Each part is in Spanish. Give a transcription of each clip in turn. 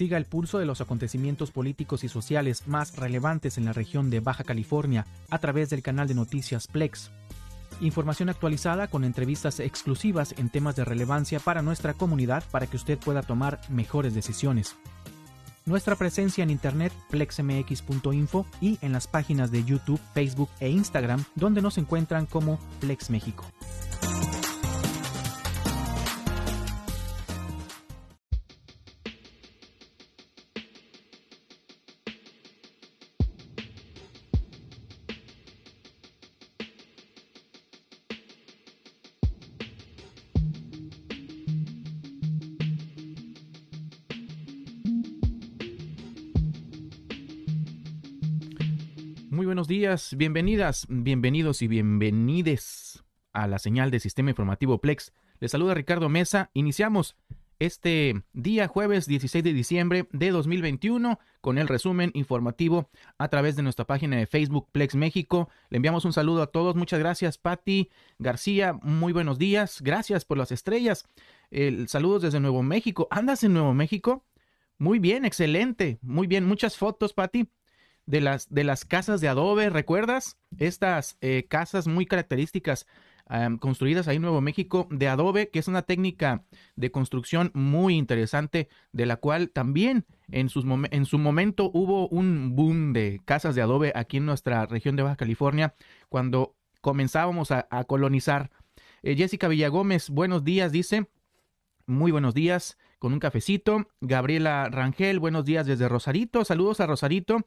siga el pulso de los acontecimientos políticos y sociales más relevantes en la región de Baja California a través del canal de noticias Plex. Información actualizada con entrevistas exclusivas en temas de relevancia para nuestra comunidad para que usted pueda tomar mejores decisiones. Nuestra presencia en internet plexmx.info y en las páginas de YouTube, Facebook e Instagram donde nos encuentran como Plex México. días, bienvenidas, bienvenidos y bienvenides a la señal de Sistema Informativo Plex. Les saluda Ricardo Mesa. Iniciamos este día jueves 16 de diciembre de 2021 con el resumen informativo a través de nuestra página de Facebook Plex México. Le enviamos un saludo a todos. Muchas gracias, Patti García. Muy buenos días. Gracias por las estrellas. saludos desde Nuevo México. ¿Andas en Nuevo México? Muy bien, excelente. Muy bien. Muchas fotos, Patti de las, de las casas de adobe, ¿recuerdas? Estas eh, casas muy características construidas ahí en Nuevo México de adobe, que es una técnica de construcción muy interesante, de la cual también en, sus en su momento hubo un boom de casas de adobe aquí en nuestra región de Baja California, cuando comenzábamos a, colonizar. Eh, Jessica Villagómez, buenos días, dice. Muy buenos días, con un cafecito. Gabriela Rangel, buenos días desde Rosarito. Saludos a Rosarito.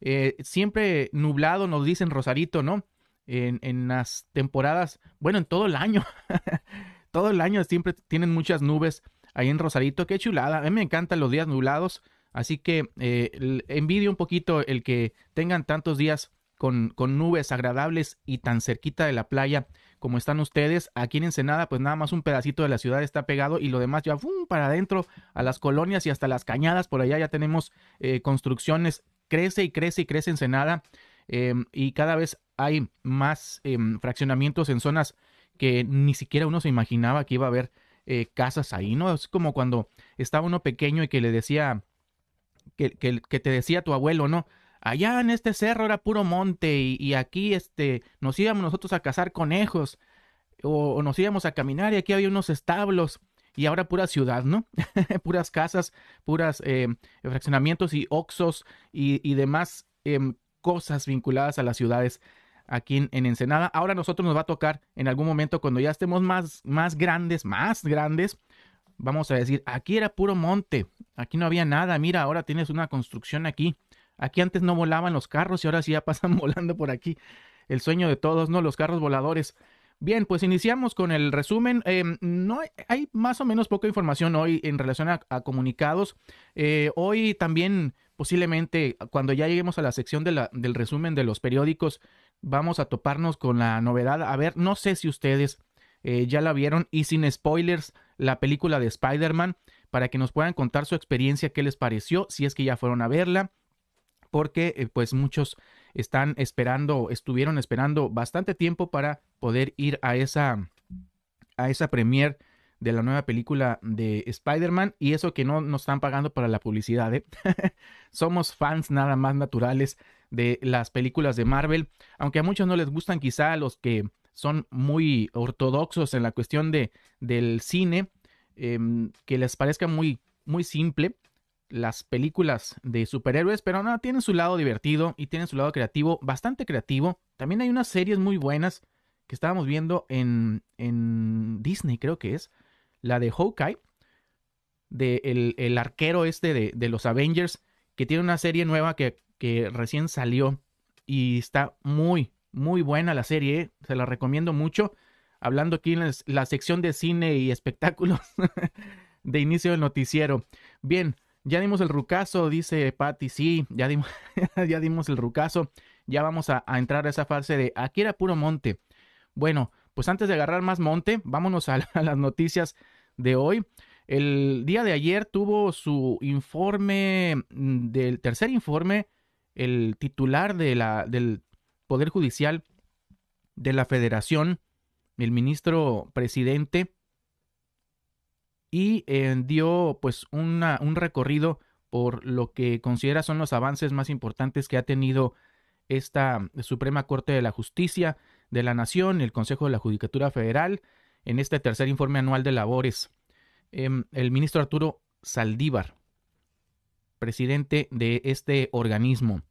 Eh, siempre nublado, nos dicen Rosarito, ¿no? En, las temporadas, bueno, en todo el año, todo el año siempre tienen muchas nubes ahí en Rosarito, qué chulada, a mí me encantan los días nublados, así que eh, envidio un poquito el que tengan tantos días con, nubes agradables y tan cerquita de la playa como están ustedes. Aquí en Ensenada, pues nada más un pedacito de la ciudad está pegado y lo demás ya ¡fum! para adentro, a las colonias y hasta las cañadas. Por allá ya tenemos eh, construcciones crece y crece y crece Ensenada eh, y cada vez hay más em, fraccionamientos en zonas que ni siquiera uno se imaginaba que iba a haber eh, casas ahí, ¿no? Es como cuando estaba uno pequeño y que le decía, que, te decía tu abuelo, ¿no? Allá en este cerro era puro monte y, aquí este, nos íbamos nosotros a cazar conejos o, o, nos íbamos a caminar y aquí había unos establos y ahora pura ciudad, ¿no? puras casas, puras eh, fraccionamientos y oxos y, demás em, cosas vinculadas a las ciudades aquí en, en, Ensenada. Ahora nosotros nos va a tocar en algún momento cuando ya estemos más, más grandes, más grandes, vamos a decir, aquí era puro monte, aquí no había nada, mira, ahora tienes una construcción aquí. Aquí antes no volaban los carros y ahora sí ya pasan volando por aquí. El sueño de todos, ¿no? Los carros voladores. Bien, pues iniciamos con el resumen. Em, no hay más o menos poca información hoy en relación a, comunicados. Eh, hoy también posiblemente cuando ya lleguemos a la sección de la, del resumen de los periódicos vamos a toparnos con la novedad. A ver, no sé si ustedes eh, ya la vieron y sin spoilers la película de Spider-Man para que nos puedan contar su experiencia, qué les pareció, si es que ya fueron a verla, porque eh, pues muchos están esperando, estuvieron esperando bastante tiempo para poder ir a esa, a esa premier de la nueva película de Spider-Man y eso que no nos están pagando para la publicidad. ¿eh? Somos fans nada más naturales de las películas de Marvel, aunque a muchos no les gustan quizá a los que son muy ortodoxos en la cuestión de, del cine, em, que les parezca muy, muy simple, las películas de superhéroes, pero no, tienen su lado divertido y tienen su lado creativo, bastante creativo. También hay unas series muy buenas que estábamos viendo en, Disney, creo que es, la de Hawkeye, de el, arquero este de, los Avengers, que tiene una serie nueva que, recién salió y está muy, muy buena la serie, se la recomiendo mucho. Hablando aquí en la sección de cine y espectáculos de inicio del noticiero. Bien, ya dimos el rucazo, dice Patty, sí, ya, dimos, el rucazo, ya vamos a, entrar a esa fase de aquí era puro monte. Bueno, pues antes de agarrar más monte, vámonos a, las noticias de hoy. El día de ayer tuvo su informe, mm, del tercer informe, el titular del Poder Judicial de la Federación, el ministro presidente y eh, dio pues un recorrido por lo que considera son los avances más importantes que ha tenido esta mm, Suprema Corte de la Justicia de la Nación, el Consejo de la Judicatura Federal, en este tercer informe anual de labores. Em, el ministro Arturo Saldívar, presidente de este organismo,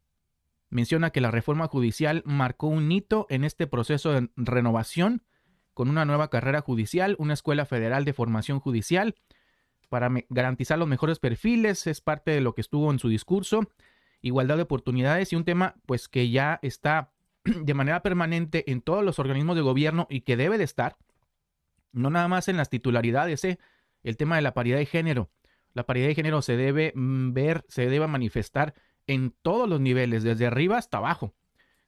menciona que la reforma judicial marcó un hito en este proceso de renovación con una nueva carrera judicial, una escuela federal de formación judicial, para garantizar los mejores perfiles, es parte de lo que estuvo en su discurso, igualdad de oportunidades y un tema pues que ya está de manera permanente en todos los organismos de gobierno y que debe de estar, no nada más en las titularidades, ¿eh? el tema de la paridad de género. La paridad de género se debe mm, ver, se debe manifestar en todos los niveles, desde arriba hasta abajo,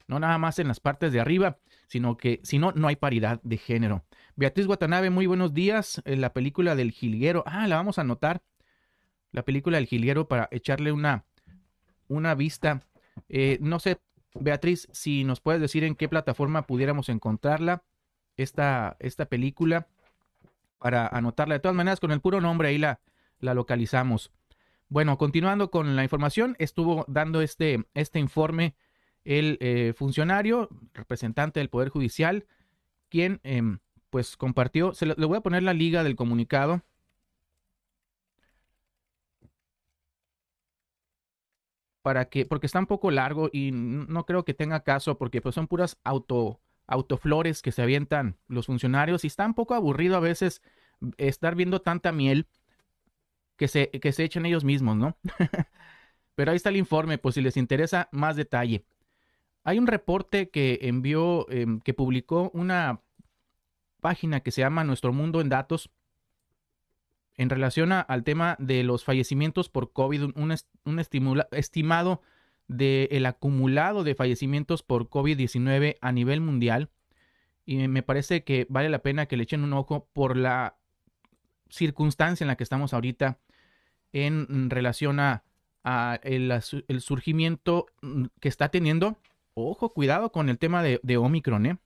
no nada más en las partes de arriba sino que si no, no hay paridad de género. Beatriz Watanabe, muy buenos días. Eh, la película del jilguero, ah, la vamos a anotar. La película del jilguero para echarle una, una vista. Eh, no sé, Beatriz, si nos puedes decir en qué plataforma pudiéramos encontrarla, esta, esta película, para anotarla. De todas maneras, con el puro nombre ahí la, la localizamos. Bueno, continuando con la información, estuvo dando este, este informe el eh, funcionario, representante del Poder Judicial, quien em, pues compartió, se le voy a poner la liga del comunicado. Para que, porque está un poco largo y no creo que tenga caso, porque pues son puras auto, autoflores que se avientan los funcionarios y está un poco aburrido a veces estar viendo tanta miel que se, que se ellos mismos, ¿no? Pero ahí está el informe, pues si les interesa más detalle. Hay un reporte que envió, em, que publicó una página que se llama Nuestro Mundo en Datos en relación al tema de los fallecimientos por COVID, un, estimado del el acumulado de fallecimientos por COVID-19 a nivel mundial. Y me parece que vale la pena que le echen un ojo por la circunstancia en la que estamos ahorita en relación a, el surgimiento que está teniendo ojo, cuidado con el tema de, Omicron, ¿eh?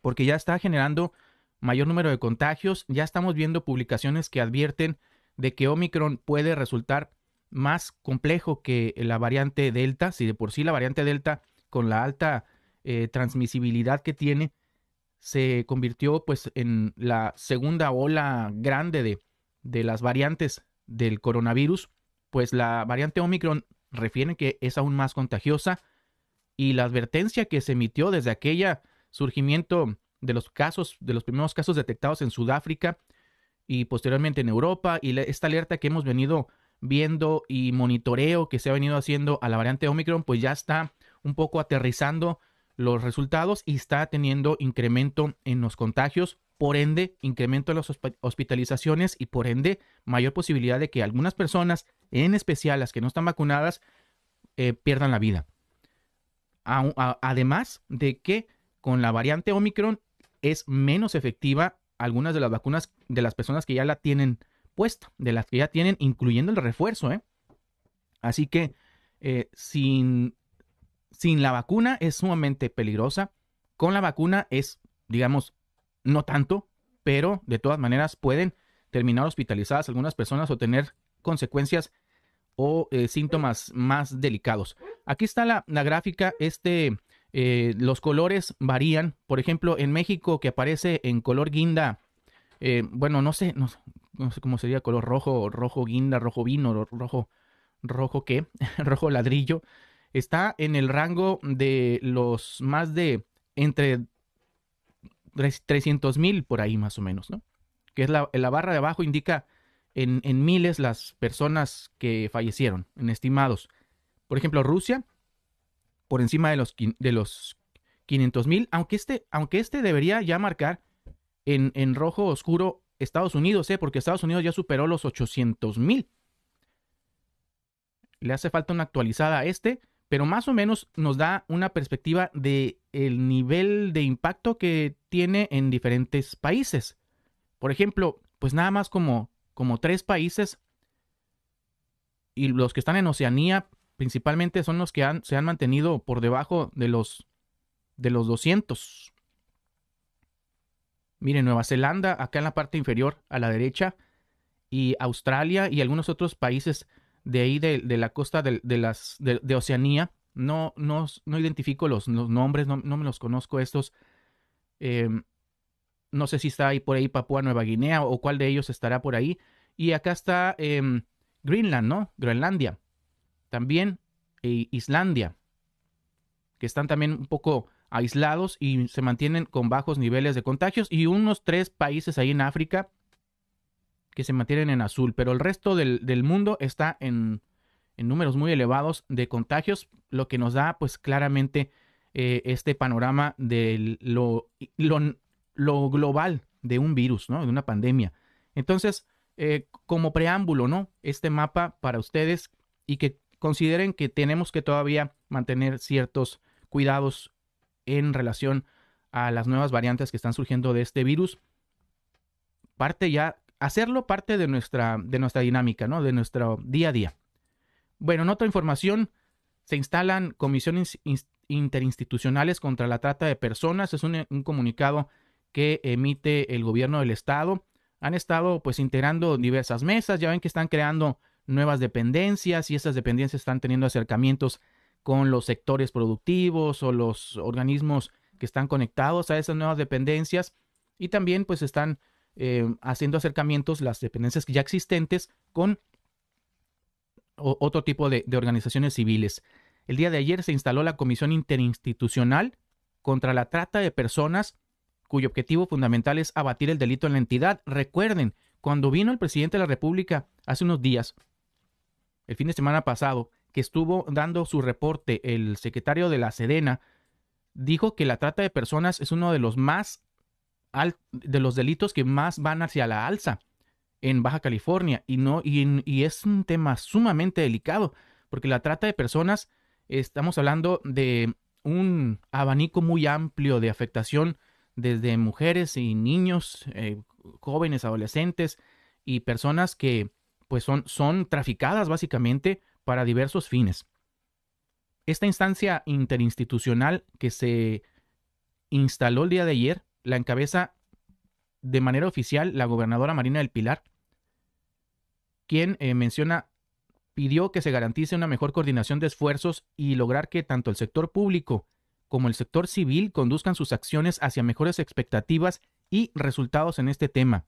porque ya está generando mayor número de contagios, ya estamos viendo publicaciones que advierten de que Omicron puede resultar más complejo que la variante Delta, si de por sí la variante Delta con la alta eh, transmisibilidad que tiene, se convirtió pues en la segunda ola grande de, de las variantes del coronavirus, pues la variante Omicron refiere que es aún más contagiosa, y la advertencia que se emitió desde aquella surgimiento de los casos, de los primeros casos detectados en Sudáfrica y posteriormente en Europa, y esta alerta que hemos venido viendo y monitoreo que se ha venido haciendo a la variante Omicron, pues ya está un poco aterrizando los resultados y está teniendo incremento en los contagios, por ende, incremento en las hospitalizaciones y por ende, mayor posibilidad de que algunas personas, en especial las que no están vacunadas, eh, pierdan la vida además de que con la variante Omicron es menos efectiva algunas de las vacunas de las personas que ya la tienen puesta, de las que ya tienen, incluyendo el refuerzo. ¿eh? Así que eh, sin, sin la vacuna es sumamente peligrosa. Con la vacuna es, digamos, no tanto, pero de todas maneras pueden terminar hospitalizadas algunas personas o tener consecuencias o eh, síntomas más delicados. Aquí está la, gráfica, este, eh, los colores varían. Por ejemplo, en México que aparece en color guinda, eh, bueno, no sé, no, sé cómo sería color rojo, rojo guinda, rojo vino, rojo, rojo qué, rojo ladrillo, está en el rango de los más de entre 300.000, mil por ahí más o menos, ¿no? Que es la barra de abajo indica en, miles las personas que fallecieron, en estimados. Por ejemplo, Rusia, por encima de los, de los 500 mil, aunque este, aunque este debería ya marcar en, rojo oscuro Estados Unidos, ¿eh? porque Estados Unidos ya superó los 800 mil. Le hace falta una actualizada a este, pero más o menos nos da una perspectiva de el nivel de impacto que tiene en diferentes países. Por ejemplo, pues nada más como como tres países y los que están en Oceanía principalmente son los que se han mantenido por debajo de los, de los 200. Miren, Nueva Zelanda, acá en la parte inferior a la derecha, y Australia y algunos otros países de ahí de, la costa de, las, Oceanía. No, no, identifico los, los nombres, no, me los conozco estos. Em, no sé si está ahí por ahí Papúa Nueva Guinea o cuál de ellos estará por ahí. Y acá está em, Greenland, ¿no? Groenlandia. También e Islandia, que están también un poco aislados y se mantienen con bajos niveles de contagios. Y unos tres países ahí en África que se mantienen en azul, pero el resto del, mundo está en, números muy elevados de contagios, lo que nos da pues claramente eh, este panorama de lo lo global de un virus, ¿no? De una pandemia. Entonces, eh, como preámbulo, ¿no? Este mapa para ustedes y que consideren que tenemos que todavía mantener ciertos cuidados en relación a las nuevas variantes que están surgiendo de este virus. Parte ya, hacerlo parte de nuestra, de nuestra dinámica, ¿no? De nuestro día a día. Bueno, en otra información, se instalan comisiones interinstitucionales contra la trata de personas. Es un, un comunicado que emite el gobierno del estado. Han estado pues integrando diversas mesas, ya ven que están creando nuevas dependencias y esas dependencias están teniendo acercamientos con los sectores productivos o los organismos que están conectados a esas nuevas dependencias y también pues están eh, haciendo acercamientos las dependencias ya existentes con otro tipo de organizaciones civiles. El día de ayer se instaló la Comisión Interinstitucional contra la Trata de Personas cuyo objetivo fundamental es abatir el delito en la entidad. Recuerden, cuando vino el presidente de la República hace unos días, el fin de semana pasado, que estuvo dando su reporte el secretario de la Sedena, dijo que la trata de personas es uno de los más de los delitos que más van hacia la alza en Baja California y no y es un tema sumamente delicado porque la trata de personas estamos hablando de un abanico muy amplio de afectación desde mujeres y niños, eh, jóvenes, adolescentes y personas que pues son, son traficadas básicamente para diversos fines. Esta instancia interinstitucional que se instaló el día de ayer la encabeza de manera oficial la gobernadora Marina del Pilar, quien eh, menciona pidió que se garantice una mejor coordinación de esfuerzos y lograr que tanto el sector público como el sector civil conduzcan sus acciones hacia mejores expectativas y resultados en este tema.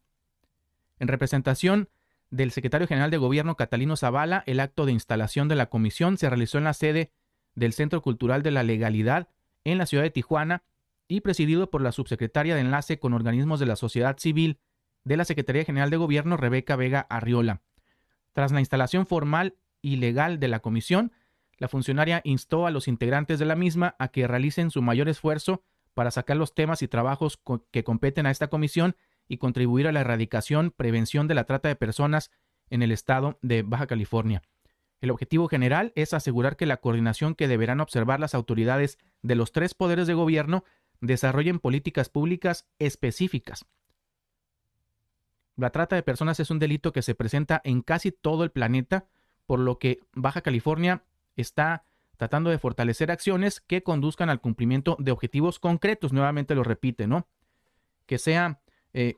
En representación del secretario general de Gobierno Catalino Zavala, el acto de instalación de la comisión se realizó en la sede del Centro Cultural de la Legalidad en la ciudad de Tijuana y presidido por la subsecretaria de Enlace con Organismos de la Sociedad Civil de la Secretaría General de Gobierno, Rebeca Vega Arriola. Tras la instalación formal y legal de la comisión, la funcionaria instó a los integrantes de la misma a que realicen su mayor esfuerzo para sacar los temas y trabajos que competen a esta comisión y contribuir a la erradicación, prevención de la trata de personas en el estado de Baja California. El objetivo general es asegurar que la coordinación que deberán observar las autoridades de los tres poderes de gobierno desarrollen políticas públicas específicas. La trata de personas es un delito que se presenta en casi todo el planeta, por lo que Baja California está tratando de fortalecer acciones que conduzcan al cumplimiento de objetivos concretos, nuevamente lo repite, ¿no? Que sea eh,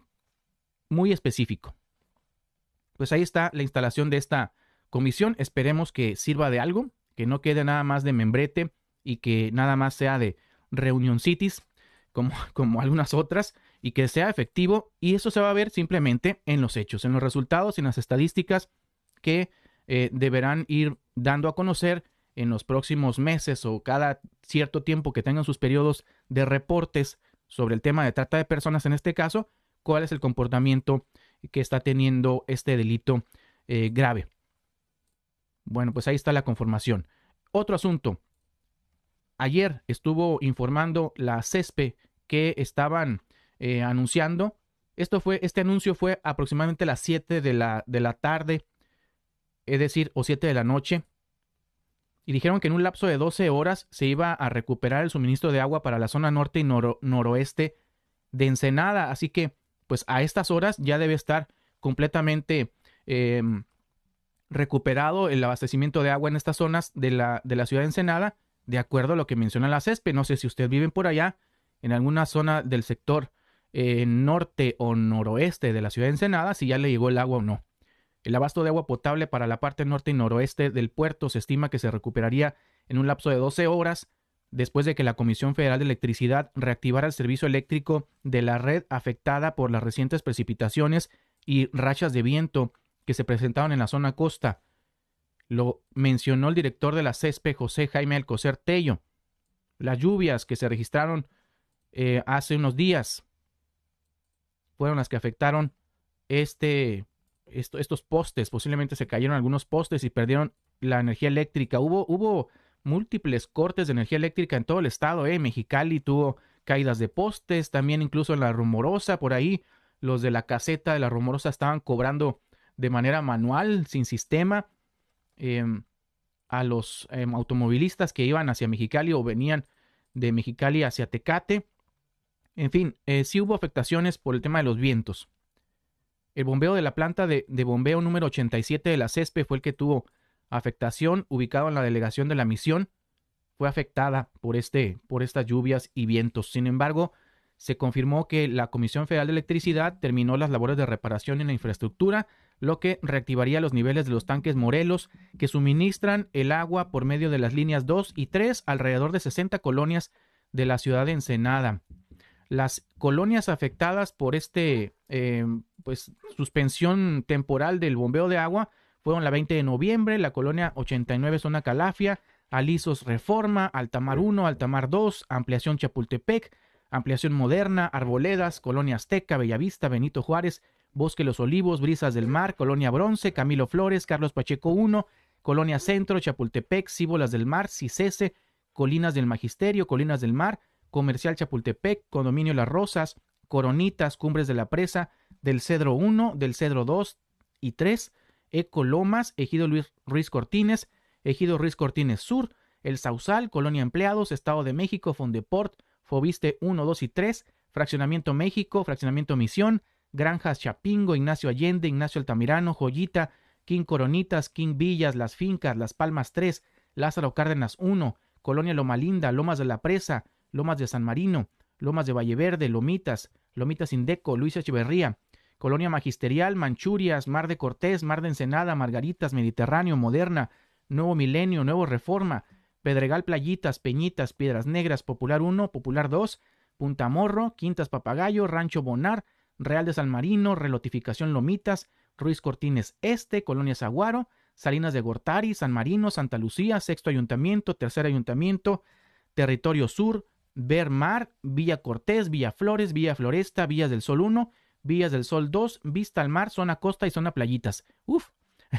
muy específico. Pues ahí está la instalación de esta comisión, esperemos que sirva de algo, que no quede nada más de membrete y que nada más sea de reunion como, como algunas otras, y que sea efectivo, y eso se va a ver simplemente en los hechos, en los resultados, en las estadísticas que eh, deberán ir dando a conocer en los próximos meses o cada cierto tiempo que tengan sus periodos de reportes sobre el tema de trata de personas en este caso, cuál es el comportamiento que está teniendo este delito eh, grave. Bueno, pues ahí está la conformación. Otro asunto. Ayer estuvo informando la CESPE que estaban eh, anunciando. Esto fue, este anuncio fue aproximadamente a las 7 de la, de la tarde es decir, o 7 de la noche, y dijeron que en un lapso de 12 horas se iba a recuperar el suministro de agua para la zona norte y noroeste de Ensenada. Así que, pues a estas horas ya debe estar completamente em, recuperado el abastecimiento de agua en estas zonas de la, de la ciudad de Ensenada, de acuerdo a lo que menciona la CESPE. No sé si ustedes viven por allá, en alguna zona del sector eh, norte o noroeste de la ciudad de Ensenada, si ya le llegó el agua o no. El abasto de agua potable para la parte norte y noroeste del puerto se estima que se recuperaría en un lapso de 12 horas después de que la Comisión Federal de Electricidad reactivara el servicio eléctrico de la red afectada por las recientes precipitaciones y rachas de viento que se presentaron en la zona costa. Lo mencionó el director de la CESPE, José Jaime Alcocer Tello. Las lluvias que se registraron eh, hace unos días fueron las que afectaron este estos postes, posiblemente se cayeron algunos postes y perdieron la energía eléctrica. Hubo, hubo múltiples cortes de energía eléctrica en todo el estado, ¿eh? Mexicali tuvo caídas de postes, también incluso en la rumorosa, por ahí los de la caseta de la rumorosa estaban cobrando de manera manual, sin sistema, em, a los em, automovilistas que iban hacia Mexicali o venían de Mexicali hacia Tecate. En fin, eh, sí hubo afectaciones por el tema de los vientos. El bombeo de la planta de, bombeo número 87 de la CESPE fue el que tuvo afectación, ubicado en la delegación de la misión, fue afectada por, este, por estas lluvias y vientos. Sin embargo, se confirmó que la Comisión Federal de Electricidad terminó las labores de reparación en la infraestructura, lo que reactivaría los niveles de los tanques Morelos que suministran el agua por medio de las líneas 2 y 3 alrededor de 60 colonias de la ciudad de Ensenada las colonias afectadas por este em, pues suspensión temporal del bombeo de agua fueron la 20 de noviembre, la colonia 89 zona Calafia, Alisos Reforma, Altamar 1, Altamar 2, Ampliación Chapultepec, Ampliación Moderna, Arboledas, Colonia Azteca, Bellavista, Benito Juárez, Bosque Los Olivos, Brisas del Mar, Colonia Bronce, Camilo Flores, Carlos Pacheco 1, Colonia Centro, Chapultepec, Cíbolas del Mar, Cicese, Colinas del Magisterio, Colinas del Mar, Comercial Chapultepec, Condominio Las Rosas, Coronitas, Cumbres de la Presa, del Cedro 1, del Cedro 2 y 3, lomas Ejido Luis Ruiz Cortines, Ejido Ruiz Cortines Sur, El Sausal, Colonia Empleados, Estado de México, Fondeport, Fobiste 1, 2 y 3, Fraccionamiento México, Fraccionamiento Misión, Granjas Chapingo, Ignacio Allende, Ignacio Altamirano, Joyita, King Coronitas, King Villas, Las Fincas, Las Palmas 3, Lázaro Cárdenas 1, Colonia Loma Linda, Lomas de la Presa, Lomas de San Marino, Lomas de Valleverde, Lomitas, Lomitas Indeco, Luis Echeverría, Colonia Magisterial, Manchurias, Mar de Cortés, Mar de Ensenada, Margaritas, Mediterráneo, Moderna, Nuevo Milenio, Nuevo Reforma, Pedregal Playitas, Peñitas, Piedras Negras, Popular 1, Popular 2, Punta Morro, Quintas Papagayo, Rancho Bonar, Real de San Marino, Relotificación Lomitas, Ruiz Cortines Este, Colonia Zaguaro, Salinas de Gortari, San Marino, Santa Lucía, Sexto Ayuntamiento, Tercer Ayuntamiento, Territorio Sur, ver mar, Villa Cortés, Villa Flores, Villa Floresta, vías del Sol 1, Villas del Sol 2, Vista al Mar, Zona Costa y Zona Playitas. Uf,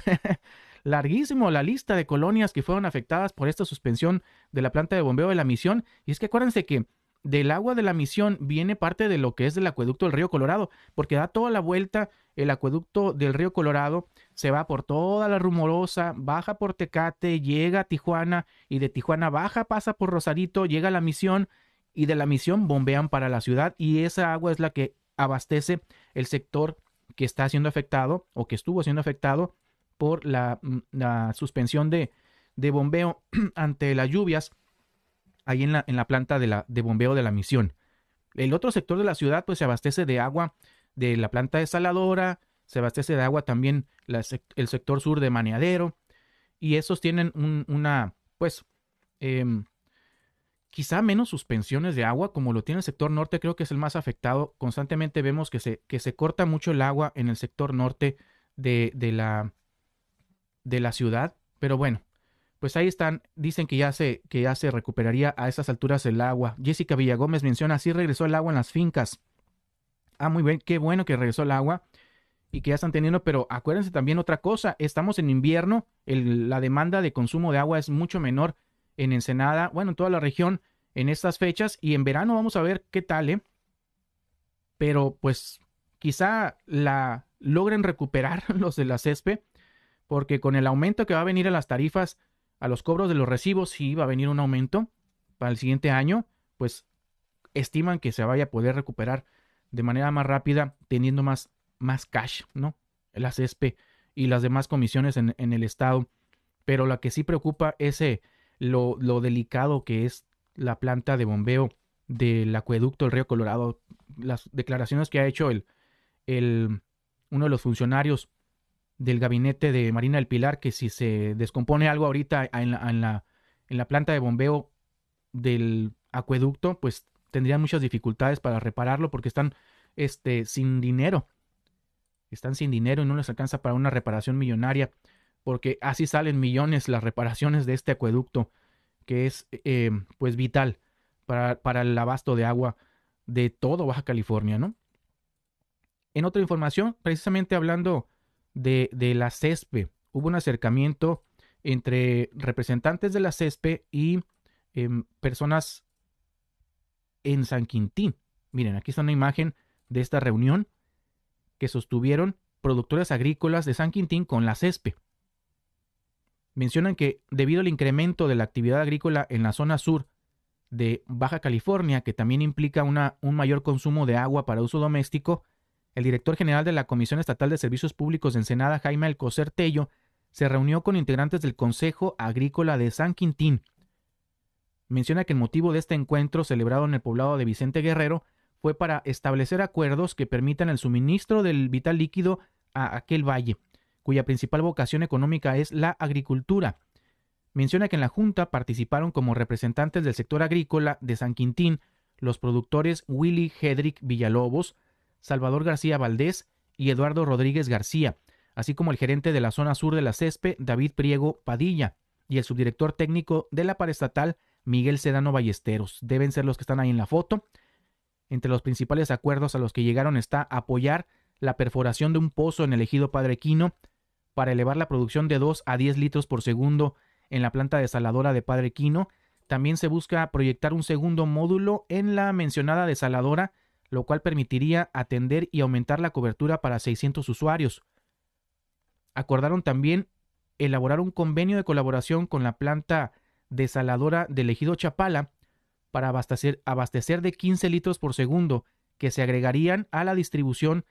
larguísimo la lista de colonias que fueron afectadas por esta suspensión de la planta de bombeo de la misión. Y es que acuérdense que del agua de la misión viene parte de lo que es del acueducto del río Colorado, porque da toda la vuelta el acueducto del río Colorado, se va por toda la rumorosa, baja por Tecate, llega a Tijuana y de Tijuana baja, pasa por Rosarito, llega a la misión y de la misión bombean para la ciudad y esa agua es la que abastece el sector que está siendo afectado o que estuvo siendo afectado por la, mm, suspensión de, bombeo ante las lluvias ahí en la, en la planta de, la, de bombeo de la misión. El otro sector de la ciudad pues se abastece de agua de la planta desaladora, se abastece de agua también el sector sur de Maneadero y esos tienen una pues em, quizá menos suspensiones de agua, como lo tiene el sector norte, creo que es el más afectado. Constantemente vemos que se, que se corta mucho el agua en el sector norte de, la, de la ciudad. Pero bueno, pues ahí están, dicen que ya, se, que ya se recuperaría a esas alturas el agua. Jessica Villagómez menciona, sí regresó el agua en las fincas. Ah, muy bien, qué bueno que regresó el agua y que ya están teniendo, pero acuérdense también otra cosa, estamos en invierno, la demanda de consumo de agua es mucho menor en Ensenada, bueno, en toda la región en estas fechas y en verano vamos a ver qué tal, ¿eh? Pero pues quizá la logren recuperar los de la CESPE, porque con el aumento que va a venir a las tarifas, a los cobros de los recibos, sí va a venir un aumento para el siguiente año, pues estiman que se vaya a poder recuperar de manera más rápida teniendo más, más cash, ¿no? La CESPE y las demás comisiones en, el estado. Pero la que sí preocupa es... Eh, lo, delicado que es la planta de bombeo del acueducto del río Colorado, las declaraciones que ha hecho el, uno de los funcionarios del gabinete de Marina del Pilar, que si se descompone algo ahorita en la, planta de bombeo del acueducto, pues tendrían muchas dificultades para repararlo porque están este, sin dinero. Están sin dinero y no les alcanza para una reparación millonaria porque así salen millones las reparaciones de este acueducto, que es eh, pues vital para, el abasto de agua de todo Baja California, ¿no? En otra información, precisamente hablando de, la CESPE, hubo un acercamiento entre representantes de la CESPE y em, personas en San Quintín. Miren, aquí está una imagen de esta reunión que sostuvieron productores agrícolas de San Quintín con la CESPE mencionan que debido al incremento de la actividad agrícola en la zona sur de Baja California, que también implica un mayor consumo de agua para uso doméstico, el director general de la Comisión Estatal de Servicios Públicos de Ensenada, Jaime Alcocer Tello, se reunió con integrantes del Consejo Agrícola de San Quintín. Menciona que el motivo de este encuentro celebrado en el poblado de Vicente Guerrero fue para establecer acuerdos que permitan el suministro del vital líquido a aquel valle, cuya principal vocación económica es la agricultura. Menciona que en la Junta participaron como representantes del sector agrícola de San Quintín los productores Willy Hedrick Villalobos, Salvador García Valdés y Eduardo Rodríguez García, así como el gerente de la zona sur de la CESPE, David Priego Padilla, y el subdirector técnico de la paraestatal, Miguel Sedano Ballesteros. Deben ser los que están ahí en la foto. Entre los principales acuerdos a los que llegaron está apoyar la perforación de un pozo en el ejido Padre Quino para elevar la producción de 2 a 10 litros por segundo en la planta desaladora de Padre Quino. También se busca proyectar un segundo módulo en la mencionada desaladora, lo cual permitiría atender y aumentar la cobertura para 600 usuarios. Acordaron también elaborar un convenio de colaboración con la planta desaladora del ejido Chapala para abastecer, abastecer de 15 litros por segundo que se agregarían a la distribución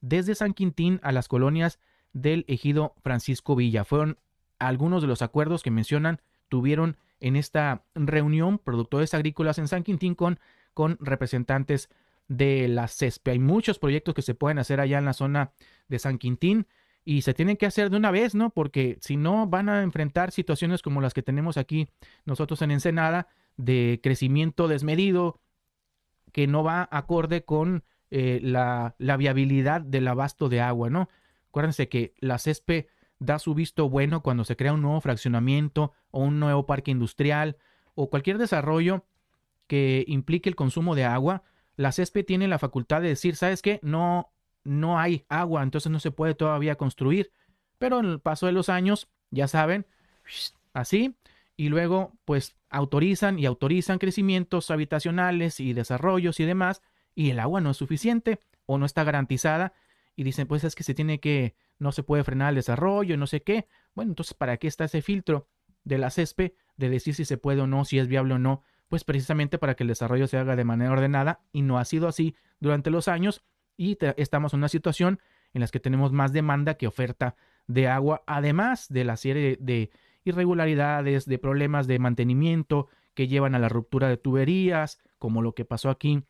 desde San Quintín a las colonias del ejido Francisco Villa. Fueron algunos de los acuerdos que mencionan tuvieron en esta reunión productores agrícolas en San Quintín con, con representantes de la CESPE. Hay muchos proyectos que se pueden hacer allá en la zona de San Quintín y se tienen que hacer de una vez, ¿no? Porque si no van a enfrentar situaciones como las que tenemos aquí nosotros en Ensenada de crecimiento desmedido que no va acorde con eh, la, la, viabilidad del abasto de agua, ¿no? Acuérdense que la CESPE da su visto bueno cuando se crea un nuevo fraccionamiento o un nuevo parque industrial o cualquier desarrollo que implique el consumo de agua, la CESPE tiene la facultad de decir, ¿sabes qué? No, no hay agua, entonces no se puede todavía construir. Pero en el paso de los años, ya saben, así, y luego pues autorizan y autorizan crecimientos habitacionales y desarrollos y demás, y el agua no es suficiente o no está garantizada y dicen, pues es que se tiene que, no se puede frenar el desarrollo, no sé qué. Bueno, entonces, ¿para qué está ese filtro de la CESPE de decir si se puede o no, si es viable o no? Pues precisamente para que el desarrollo se haga de manera ordenada y no ha sido así durante los años y estamos en una situación en la que tenemos más demanda que oferta de agua, además de la serie de irregularidades, de problemas de mantenimiento que llevan a la ruptura de tuberías, como lo que pasó aquí,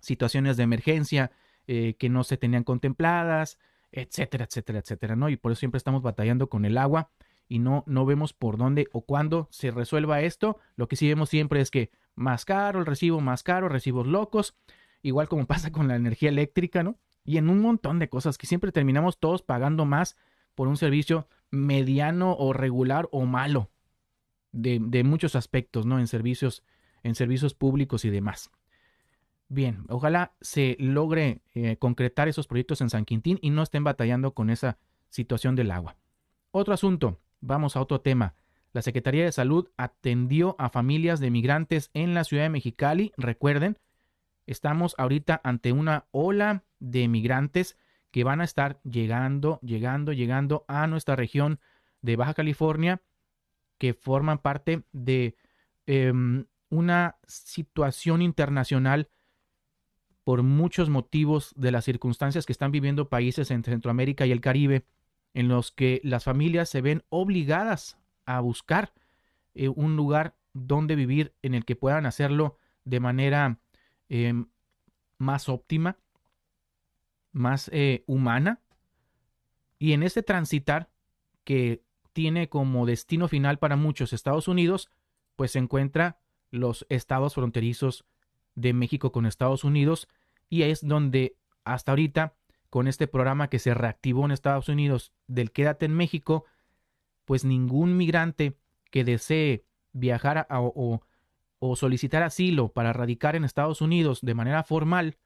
situaciones de emergencia, eh, que no se tenían contempladas, etcétera, etcétera, etcétera, ¿no? Y por eso siempre estamos batallando con el agua y no, no vemos por dónde o cuándo se resuelva esto. Lo que sí vemos siempre es que más caro el recibo, más caro, recibos locos, igual como pasa con la energía eléctrica, ¿no? Y en un montón de cosas que siempre terminamos todos pagando más por un servicio mediano o regular o malo de, de muchos aspectos, ¿no? En servicios, en servicios públicos y demás bien. Ojalá se logre eh, concretar esos proyectos en San Quintín y no estén batallando con esa situación del agua. Otro asunto, vamos a otro tema. La Secretaría de Salud atendió a familias de migrantes en la ciudad de Mexicali. Recuerden, estamos ahorita ante una ola de migrantes que van a estar llegando, llegando, llegando a nuestra región de Baja California, que forman parte de em, una situación internacional por muchos motivos de las circunstancias que están viviendo países en Centroamérica y el Caribe, en los que las familias se ven obligadas a buscar eh, un lugar donde vivir en el que puedan hacerlo de manera em, más óptima, más eh, humana. Y en este transitar que tiene como destino final para muchos Estados Unidos, pues se encuentra los estados fronterizos de México con Estados Unidos y es donde hasta ahorita, con este programa que se reactivó en Estados Unidos del Quédate en México, pues ningún migrante que desee viajar o, o solicitar asilo para radicar en Estados Unidos de manera formal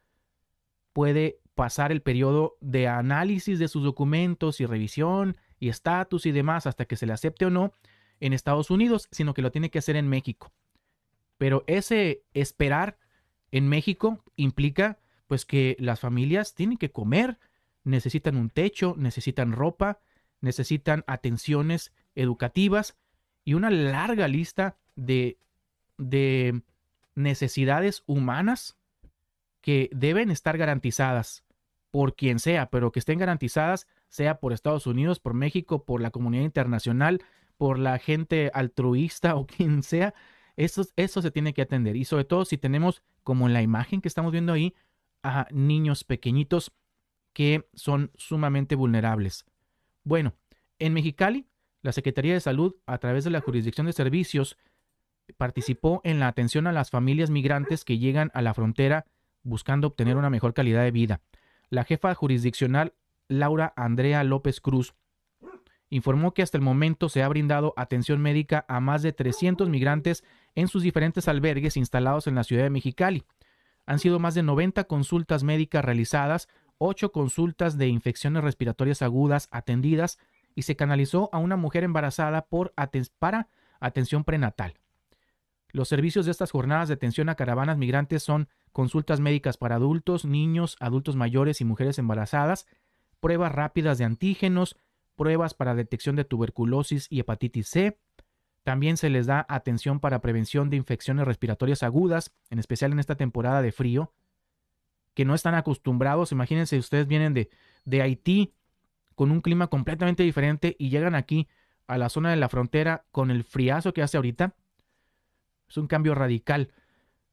puede pasar el periodo de análisis de sus documentos y revisión y estatus y demás hasta que se le acepte o no en Estados Unidos, sino que lo tiene que hacer en México. Pero ese esperar en México implica pues que las familias tienen que comer, necesitan un techo, necesitan ropa, necesitan atenciones educativas y una larga lista de, de necesidades humanas que deben estar garantizadas por quien sea, pero que estén garantizadas sea por Estados Unidos, por México, por la comunidad internacional, por la gente altruista o quien sea, eso, eso se tiene que atender. Y sobre todo si tenemos, como en la imagen que estamos viendo ahí, a niños pequeñitos que son sumamente vulnerables. Bueno, en Mexicali, la Secretaría de Salud, a través de la Jurisdicción de Servicios, participó en la atención a las familias migrantes que llegan a la frontera buscando obtener una mejor calidad de vida. La jefa jurisdiccional Laura Andrea López Cruz informó que hasta el momento se ha brindado atención médica a más de 300 migrantes en sus diferentes albergues instalados en la ciudad de Mexicali. Han sido más de 90 consultas médicas realizadas, 8 consultas de infecciones respiratorias agudas atendidas y se canalizó a una mujer embarazada por para atención prenatal. Los servicios de estas jornadas de atención a caravanas migrantes son consultas médicas para adultos, niños, adultos mayores y mujeres embarazadas, pruebas rápidas de antígenos, pruebas para detección de tuberculosis y hepatitis C, también se les da atención para prevención de infecciones respiratorias agudas, en especial en esta temporada de frío, que no están acostumbrados. Imagínense, ustedes vienen de, de Haití con un clima completamente diferente y llegan aquí a la zona de la frontera con el friazo que hace ahorita. Es un cambio radical.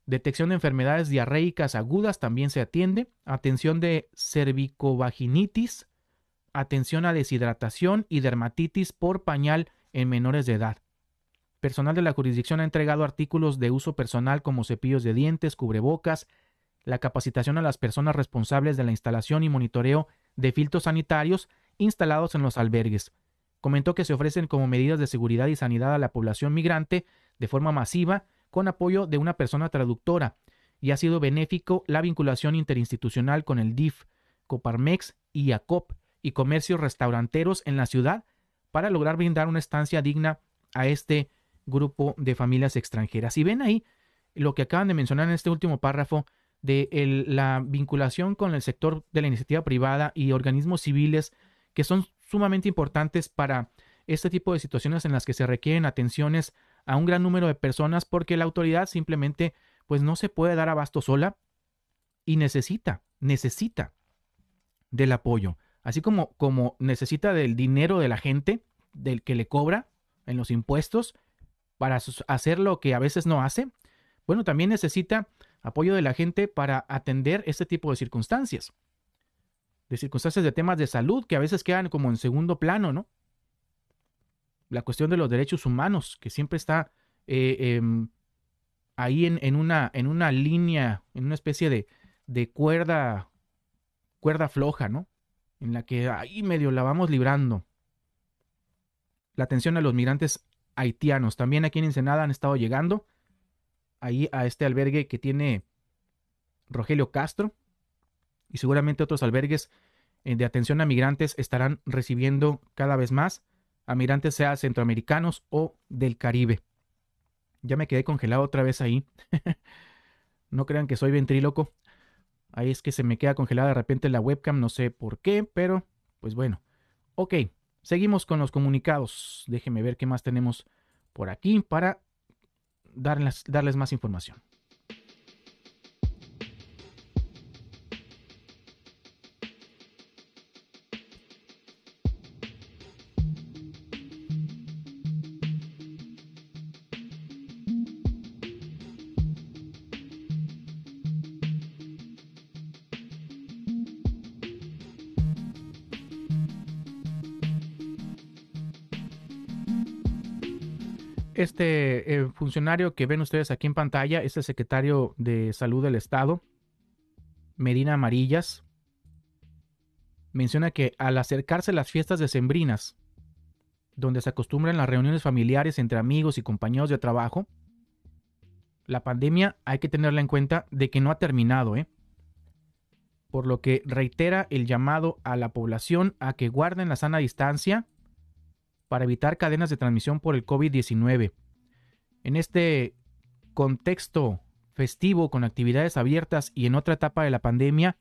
Detección de enfermedades diarreicas agudas también se atiende. Atención de cervicovaginitis. Atención a deshidratación y dermatitis por pañal en menores de edad. Personal de la jurisdicción ha entregado artículos de uso personal como cepillos de dientes, cubrebocas, la capacitación a las personas responsables de la instalación y monitoreo de filtros sanitarios instalados en los albergues. Comentó que se ofrecen como medidas de seguridad y sanidad a la población migrante de forma masiva con apoyo de una persona traductora y ha sido benéfico la vinculación interinstitucional con el DIF, Coparmex y ACOP y comercios restauranteros en la ciudad para lograr brindar una estancia digna a este grupo de familias extranjeras. Y ven ahí lo que acaban de mencionar en este último párrafo de la vinculación con el sector de la iniciativa privada y organismos civiles que son sumamente importantes para este tipo de situaciones en las que se requieren atenciones a un gran número de personas porque la autoridad simplemente pues no se puede dar abasto sola y necesita, necesita del apoyo, así como como necesita del dinero de la gente del que le cobra en los impuestos, para hacer lo que a veces no hace, bueno, también necesita apoyo de la gente para atender este tipo de circunstancias. De circunstancias de temas de salud que a veces quedan como en segundo plano, ¿no? La cuestión de los derechos humanos, que siempre está eh, em, ahí en, una, en una línea, en una especie de, de cuerda, cuerda floja, ¿no? En la que ahí medio la vamos librando. La atención a los migrantes haitianos. También aquí en Ensenada han estado llegando ahí a este albergue que tiene Rogelio Castro y seguramente otros albergues eh, de atención a migrantes estarán recibiendo cada vez más a migrantes sea centroamericanos o del Caribe. Ya me quedé congelado otra vez ahí. no crean que soy ventríloco. Ahí es que se me queda congelada de repente la webcam, no sé por qué, pero pues bueno. Ok, Seguimos con los comunicados. Déjenme ver qué más tenemos por aquí para darles, darles más información. este eh, funcionario que ven ustedes aquí en pantalla es el secretario de Salud del Estado, Medina Amarillas. Menciona que al acercarse las fiestas decembrinas, donde se acostumbran las reuniones familiares entre amigos y compañeros de trabajo, la pandemia hay que tenerla en cuenta de que no ha terminado, ¿eh? por lo que reitera el llamado a la población a que guarden la sana distancia para evitar cadenas de transmisión por el COVID-19. En este contexto festivo con actividades abiertas y en otra etapa de la pandemia,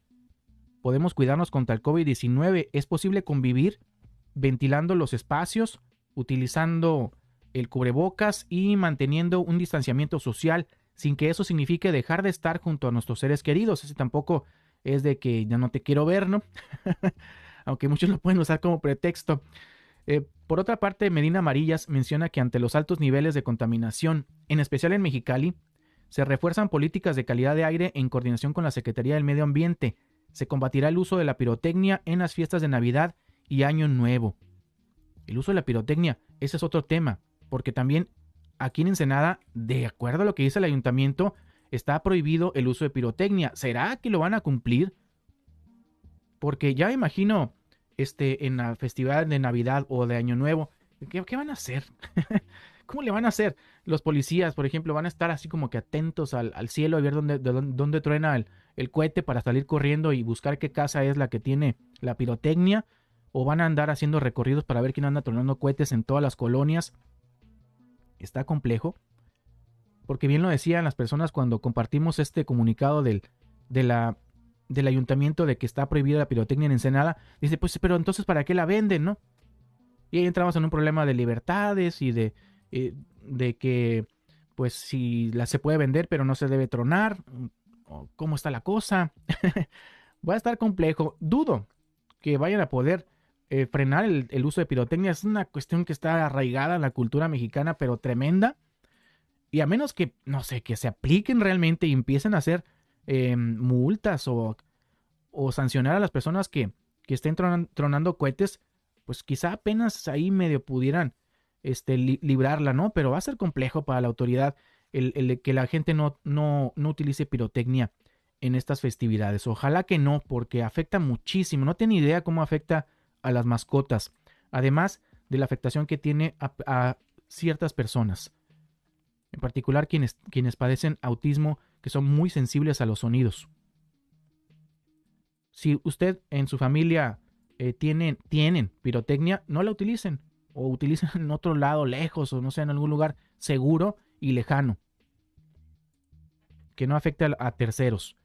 podemos cuidarnos contra el COVID-19. Es posible convivir ventilando los espacios, utilizando el cubrebocas y manteniendo un distanciamiento social sin que eso signifique dejar de estar junto a nuestros seres queridos. Ese tampoco es de que ya no te quiero ver, ¿no? Aunque muchos lo pueden usar como pretexto. Eh, por otra parte, Medina Amarillas menciona que ante los altos niveles de contaminación, en especial en Mexicali, se refuerzan políticas de calidad de aire en coordinación con la Secretaría del Medio Ambiente. Se combatirá el uso de la pirotecnia en las fiestas de Navidad y Año Nuevo. El uso de la pirotecnia, ese es otro tema, porque también aquí en Ensenada, de acuerdo a lo que dice el ayuntamiento, está prohibido el uso de pirotecnia. ¿Será que lo van a cumplir? Porque ya imagino este, en la festividad de Navidad o de Año Nuevo, ¿qué, van a hacer? ¿Cómo le van a hacer? Los policías, por ejemplo, van a estar así como que atentos al, cielo a ver dónde, dónde, truena el, cohete para salir corriendo y buscar qué casa es la que tiene la pirotecnia. O van a andar haciendo recorridos para ver quién anda tronando cohetes en todas las colonias. Está complejo. Porque bien lo decían las personas cuando compartimos este comunicado del, de la del ayuntamiento de que está prohibida la pirotecnia en Ensenada, dice, pues, pero entonces, ¿para qué la venden, no? Y ahí entramos en un problema de libertades y de, eh, de que, pues, si la se puede vender, pero no se debe tronar, ¿cómo está la cosa? Va a estar complejo. Dudo que vayan a poder eh, frenar el, el, uso de pirotecnia. Es una cuestión que está arraigada en la cultura mexicana, pero tremenda. Y a menos que, no sé, que se apliquen realmente y empiecen a hacer eh, multas o, sancionar a las personas que, estén tronando cohetes, pues quizá apenas ahí medio pudieran este, librarla, ¿no? Pero va a ser complejo para la autoridad el, que la gente no, no, utilice pirotecnia en estas festividades. Ojalá que no, porque afecta muchísimo. No tiene idea cómo afecta a las mascotas. Además de la afectación que tiene a, a ciertas personas. En particular quienes, quienes padecen autismo que son muy sensibles a los sonidos. Si usted en su familia eh, tiene tienen, pirotecnia, no la utilicen o utilicen en otro lado lejos o no sé, en algún lugar seguro y lejano. Que no afecte a, terceros.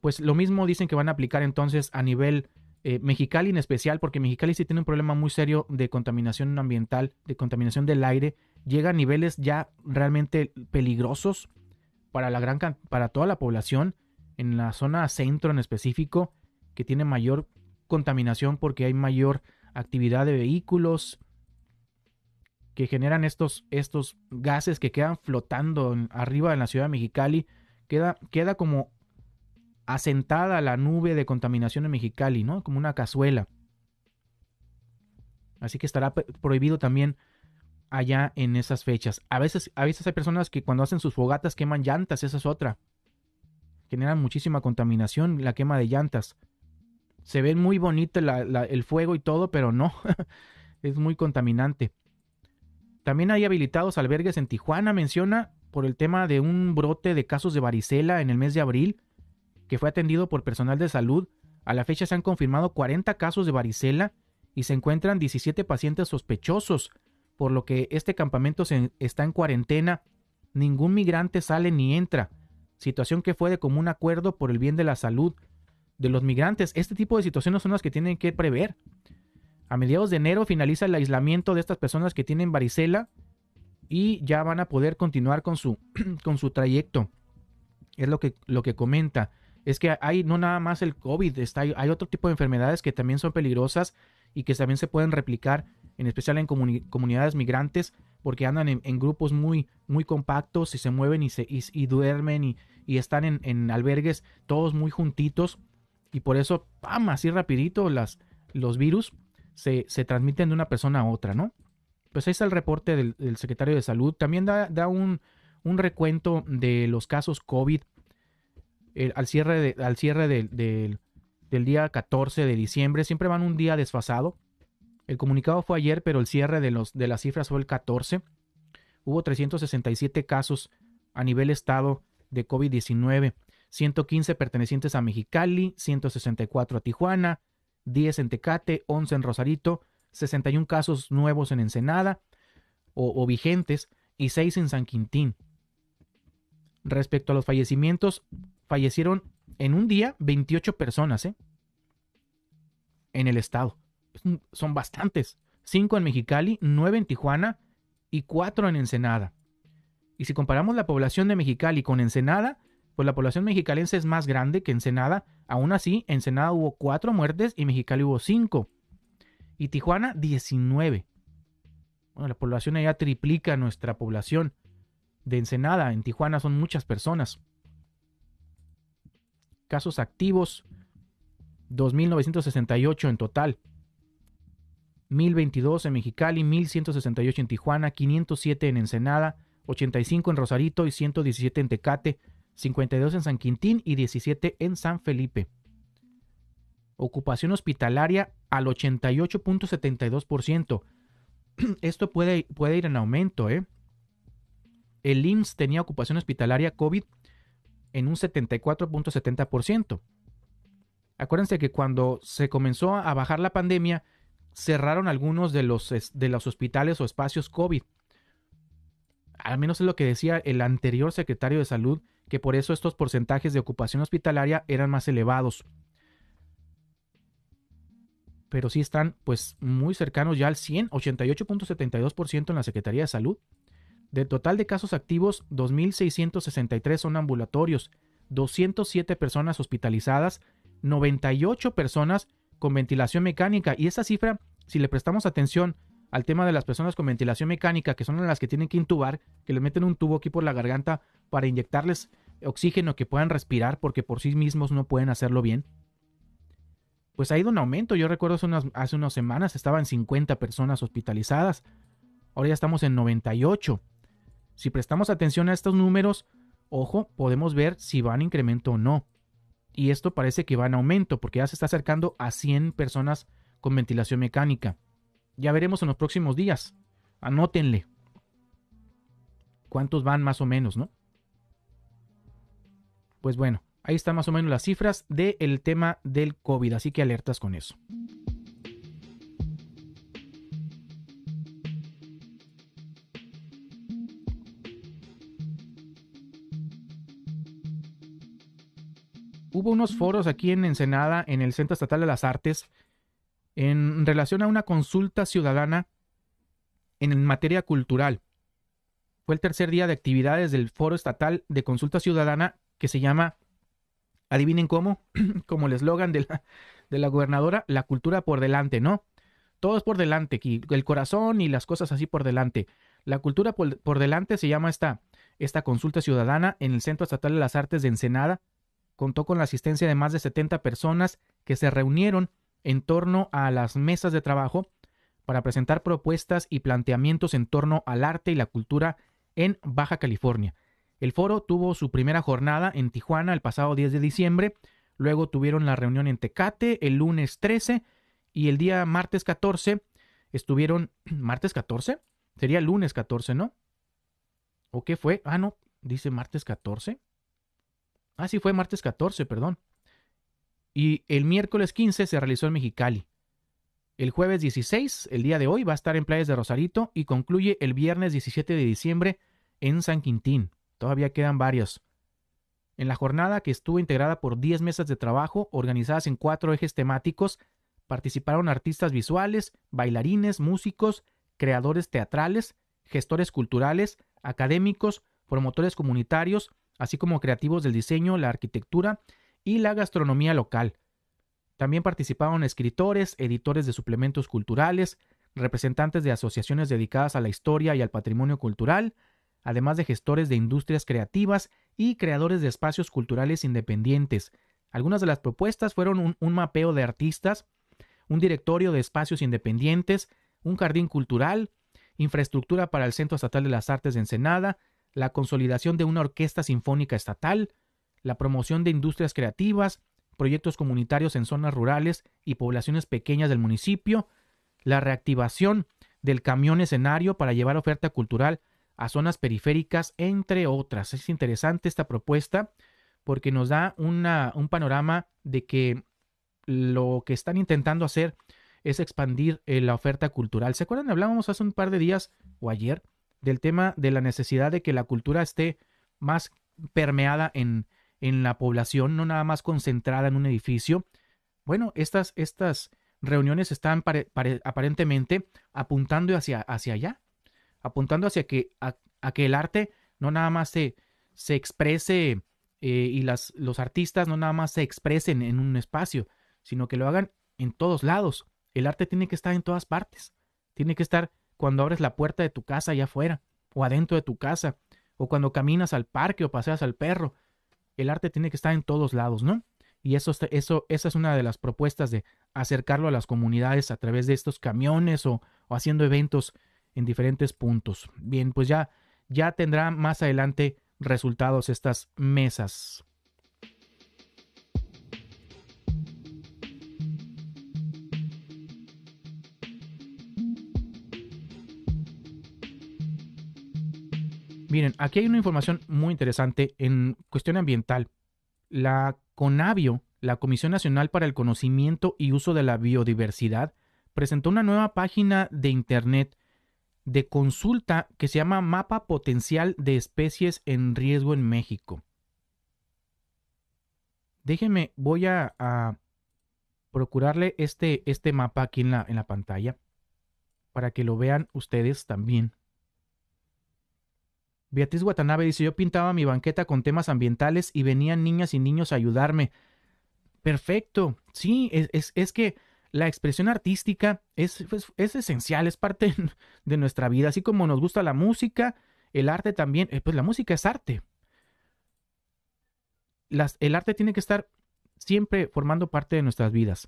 Pues lo mismo dicen que van a aplicar entonces a nivel eh, en especial, porque Mexicali sí tiene un problema muy serio de contaminación ambiental, de contaminación del aire, llega a niveles ya realmente peligrosos para, la gran, para toda la población, en la zona centro en específico, que tiene mayor contaminación porque hay mayor actividad de vehículos que generan estos, estos gases que quedan flotando arriba en la ciudad de Mexicali, queda, queda como asentada la nube de contaminación en Mexicali, ¿no? Como una cazuela. Así que estará prohibido también allá en esas fechas. A veces, a veces hay personas que cuando hacen sus fogatas queman llantas, esa es otra. Generan muchísima contaminación la quema de llantas. Se ve muy bonito el fuego y todo, pero no, es muy contaminante. También hay habilitados albergues en Tijuana, menciona, por el tema de un brote de casos de varicela en el mes de abril, que fue atendido por personal de salud. A la fecha se han confirmado 40 casos de varicela y se encuentran 17 pacientes sospechosos por lo que este campamento se, está en cuarentena. Ningún migrante sale ni entra, situación que fue de común acuerdo por el bien de la salud de los migrantes. Este tipo de situaciones son las que tienen que prever. A mediados de enero finaliza el aislamiento de estas personas que tienen varicela y ya van a poder continuar con su, con su trayecto. Es lo que, lo que comenta. Es que hay no nada más el COVID, está, hay otro tipo de enfermedades que también son peligrosas y que también se pueden replicar en especial en comunidades migrantes, porque andan en, grupos muy, muy compactos y se mueven y, se, y, duermen y, y están en, albergues todos muy juntitos y por eso, ¡pam!, así rapidito las, los virus se, transmiten de una persona a otra, ¿no? Pues ahí está el reporte del, secretario de salud. También da, un, un, recuento de los casos COVID eh, al cierre, al cierre del día 14 de diciembre. Siempre van un día desfasado el comunicado fue ayer, pero el cierre de, los, de las cifras fue el 14. Hubo 367 casos a nivel estado de COVID-19, 115 pertenecientes a Mexicali, 164 a Tijuana, 10 en Tecate, 11 en Rosarito, 61 casos nuevos en Ensenada o, vigentes y 6 en San Quintín. Respecto a los fallecimientos, fallecieron en un día 28 personas ¿eh? en el estado. Pues, son bastantes. Cinco en Mexicali, nueve en Tijuana y cuatro en Ensenada. Y si comparamos la población de Mexicali con Ensenada, pues la población mexicalense es más grande que Ensenada. Aún así, Ensenada hubo cuatro muertes y Mexicali hubo cinco. Y Tijuana, 19. Bueno, la población allá triplica nuestra población de Ensenada. En Tijuana son muchas personas. Casos activos, 2.968 en total. 1022 en Mexicali, 1168 en Tijuana, 507 en Ensenada, 85 en Rosarito y 117 en Tecate, 52 en San Quintín y 17 en San Felipe. Ocupación hospitalaria al 88.72%. Esto puede, puede, ir en aumento. ¿eh? El IMSS tenía ocupación hospitalaria COVID en un 74.70%. Acuérdense que cuando se comenzó a bajar la pandemia, cerraron algunos de los, de los hospitales o espacios COVID. Al menos es lo que decía el anterior secretario de salud, que por eso estos porcentajes de ocupación hospitalaria eran más elevados. Pero sí están pues muy cercanos ya al 188.72% en la Secretaría de Salud. De total de casos activos, 2.663 son ambulatorios, 207 personas hospitalizadas, 98 personas con ventilación mecánica. Y esa cifra, si le prestamos atención al tema de las personas con ventilación mecánica, que son las que tienen que intubar, que le meten un tubo aquí por la garganta para inyectarles oxígeno que puedan respirar porque por sí mismos no pueden hacerlo bien, pues ha ido un aumento. Yo recuerdo hace unas, hace unas semanas estaban 50 personas hospitalizadas, ahora ya estamos en 98. Si prestamos atención a estos números, ojo, podemos ver si van incremento o no y esto parece que va en aumento porque ya se está acercando a 100 personas con ventilación mecánica. Ya veremos en los próximos días. Anótenle. ¿Cuántos van más o menos, no? Pues bueno, ahí están más o menos las cifras del tema del COVID, así que alertas con eso. hubo unos foros aquí en Ensenada, en el Centro Estatal de las Artes, en relación a una consulta ciudadana en materia cultural. Fue el tercer día de actividades del Foro Estatal de Consulta Ciudadana que se llama, adivinen cómo, como el eslogan de la, gobernadora, la cultura por delante, ¿no? Todo es por delante, el corazón y las cosas así por delante. La cultura por, por delante se llama esta, esta consulta ciudadana en el Centro Estatal de las Artes de Ensenada, contó con la asistencia de más de 70 personas que se reunieron en torno a las mesas de trabajo para presentar propuestas y planteamientos en torno al arte y la cultura en Baja California. El foro tuvo su primera jornada en Tijuana el pasado 10 de diciembre, luego tuvieron la reunión en Tecate el lunes 13 y el día martes 14 estuvieron... ¿Martes 14? Sería lunes 14, ¿no? ¿O qué fue? Ah, no, dice martes 14. Ah, sí, fue martes 14, perdón. Y el miércoles 15 se realizó en Mexicali. El jueves 16, el día de hoy, va a estar en Playas de Rosarito y concluye el viernes 17 de diciembre en San Quintín. Todavía quedan varios. En la jornada, que estuvo integrada por 10 mesas de trabajo organizadas en cuatro ejes temáticos, participaron artistas visuales, bailarines, músicos, creadores teatrales, gestores culturales, académicos, promotores comunitarios, así como creativos del diseño, la arquitectura y la gastronomía local. También participaron escritores, editores de suplementos culturales, representantes de asociaciones dedicadas a la historia y al patrimonio cultural, además de gestores de industrias creativas y creadores de espacios culturales independientes. Algunas de las propuestas fueron un, mapeo de artistas, un directorio de espacios independientes, un jardín cultural, infraestructura para el Centro Estatal de las Artes de Ensenada, la consolidación de una orquesta sinfónica estatal, la promoción de industrias creativas, proyectos comunitarios en zonas rurales y poblaciones pequeñas del municipio, la reactivación del camión escenario para llevar oferta cultural a zonas periféricas, entre otras. Es interesante esta propuesta porque nos da un panorama de que lo que están intentando hacer es expandir eh, la oferta cultural. ¿Se acuerdan? Hablábamos hace un par de días o ayer del tema de la necesidad de que la cultura esté más permeada en, la población, no nada más concentrada en un edificio. Bueno, estas, estas reuniones están aparentemente apuntando hacia, hacia allá, apuntando hacia que, que el arte no nada más se, exprese eh, y las, los artistas no nada más se expresen en un espacio, sino que lo hagan en todos lados. El arte tiene que estar en todas partes, tiene que estar cuando abres la puerta de tu casa allá afuera, o adentro de tu casa, o cuando caminas al parque o paseas al perro. El arte tiene que estar en todos lados, ¿no? Y eso, eso, esa es una de las propuestas de acercarlo a las comunidades a través de estos camiones o, o haciendo eventos en diferentes puntos. Bien, pues ya, ya tendrá más adelante resultados estas mesas. Miren, aquí hay una información muy interesante en cuestión ambiental. La CONABIO, la Comisión Nacional para el Conocimiento y Uso de la Biodiversidad, presentó una nueva página de Internet de consulta que se llama Mapa Potencial de Especies en Riesgo en México. Déjenme, voy a, procurarle este, este mapa aquí en la pantalla para que lo vean ustedes también. Beatriz Watanabe dice, yo pintaba mi banqueta con temas ambientales y venían niñas y niños a ayudarme. Perfecto, sí, es, que la expresión artística es, pues, esencial, es parte de nuestra vida, así como nos gusta la música, el arte también, eh, pues la música es arte. Las, el arte tiene que estar siempre formando parte de nuestras vidas.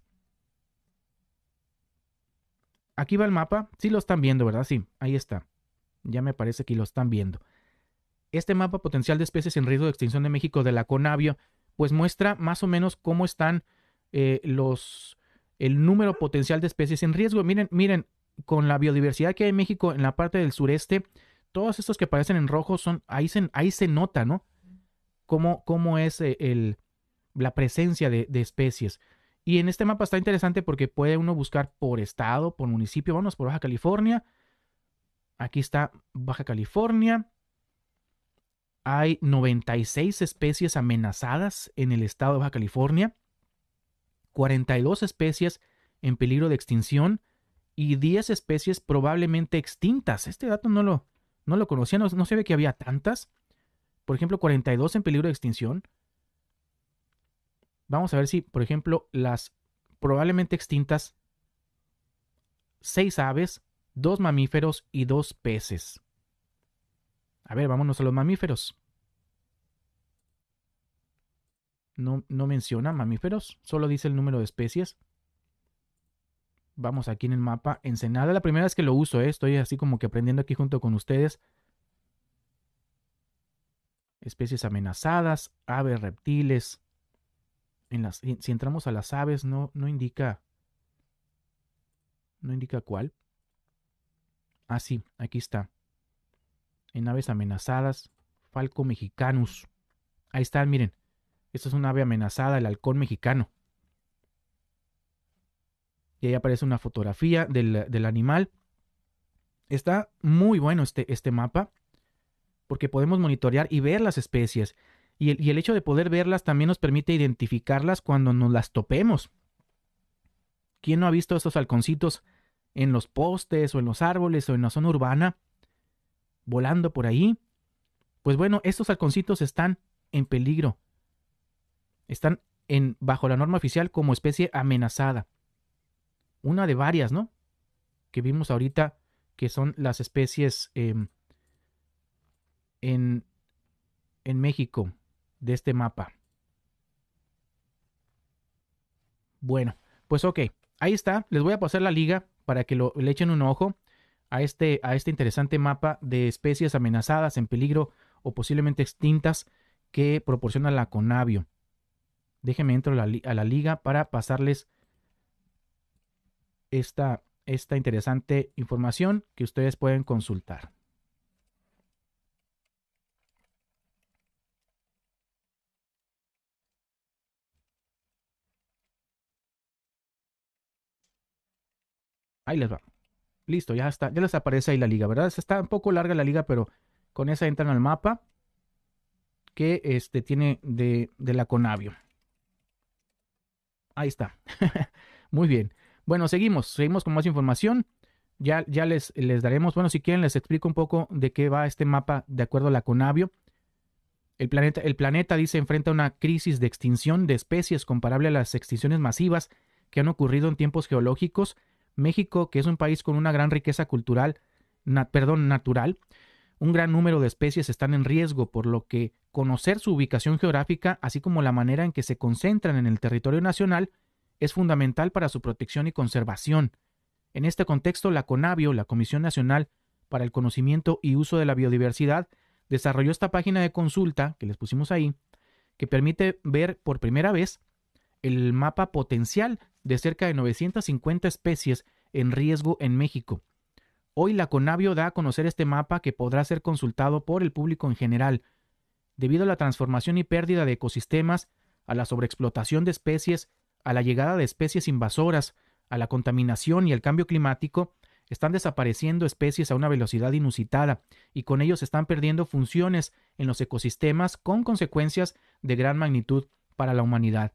Aquí va el mapa, sí lo están viendo, ¿verdad? Sí, ahí está. Ya me parece que lo están viendo. Este mapa potencial de especies en riesgo de extinción de México de la Conavio, pues muestra más o menos cómo están eh, los, el número potencial de especies en riesgo. Miren, miren, con la biodiversidad que hay en México en la parte del sureste, todos estos que aparecen en rojo son, ahí se, ahí se nota, ¿no? Cómo, cómo es eh, la presencia de, de especies. Y en este mapa está interesante porque puede uno buscar por estado, por municipio. Vamos por Baja California. Aquí está Baja California hay 96 especies amenazadas en el estado de Baja California, 42 especies en peligro de extinción y 10 especies probablemente extintas. Este dato no lo, no lo conocía, no, no se ve que había tantas. Por ejemplo, 42 en peligro de extinción. Vamos a ver si, por ejemplo, las probablemente extintas, 6 aves, 2 mamíferos y 2 peces. A ver, vámonos a los mamíferos. No, no menciona mamíferos, solo dice el número de especies. Vamos aquí en el mapa. Ensenada, la primera vez que lo uso, eh, estoy así como que aprendiendo aquí junto con ustedes. Especies amenazadas, aves, reptiles. En las, si entramos a las aves, no, no indica. No indica cuál. Ah, sí, aquí está en aves amenazadas, Falco mexicanus. Ahí están, miren. Esta es una ave amenazada, el halcón mexicano. Y ahí aparece una fotografía del, animal. Está muy bueno este, este, mapa porque podemos monitorear y ver las especies. Y el, hecho de poder verlas también nos permite identificarlas cuando nos las topemos. ¿Quién no ha visto esos halconcitos en los postes o en los árboles o en la zona urbana? volando por ahí, pues bueno, estos halconcitos están en peligro. Están en, bajo la norma oficial como especie amenazada. Una de varias, ¿no? Que vimos ahorita que son las especies em, en, en México de este mapa. Bueno, pues ok, ahí está. Les voy a pasar la liga para que lo, le echen un ojo a este, a este interesante mapa de especies amenazadas, en peligro o posiblemente extintas que proporciona la Conavio. Déjenme entrar a la, liga para pasarles esta, esta interesante información que ustedes pueden consultar. Ahí les va. Listo, ya está, ya les aparece ahí la liga, ¿verdad? Está un poco larga la liga, pero con esa entran al mapa que este tiene de, la Conavio. Ahí está. Muy bien. Bueno, seguimos, seguimos con más información. Ya, ya les, les, daremos, bueno, si quieren les explico un poco de qué va este mapa de acuerdo a la Conavio. El planeta, el planeta dice enfrenta una crisis de extinción de especies comparable a las extinciones masivas que han ocurrido en tiempos geológicos México, que es un país con una gran riqueza cultural, perdón, natural, un gran número de especies están en riesgo, por lo que conocer su ubicación geográfica, así como la manera en que se concentran en el territorio nacional, es fundamental para su protección y conservación. En este contexto, la CONABIO, la Comisión Nacional para el Conocimiento y Uso de la Biodiversidad, desarrolló esta página de consulta que les pusimos ahí, que permite ver por primera vez el mapa potencial de cerca de 950 especies en riesgo en México. Hoy la Conavio da a conocer este mapa que podrá ser consultado por el público en general. Debido a la transformación y pérdida de ecosistemas, a la sobreexplotación de especies, a la llegada de especies invasoras, a la contaminación y el cambio climático, están desapareciendo especies a una velocidad inusitada y con ello están perdiendo funciones en los ecosistemas con consecuencias de gran magnitud para la humanidad.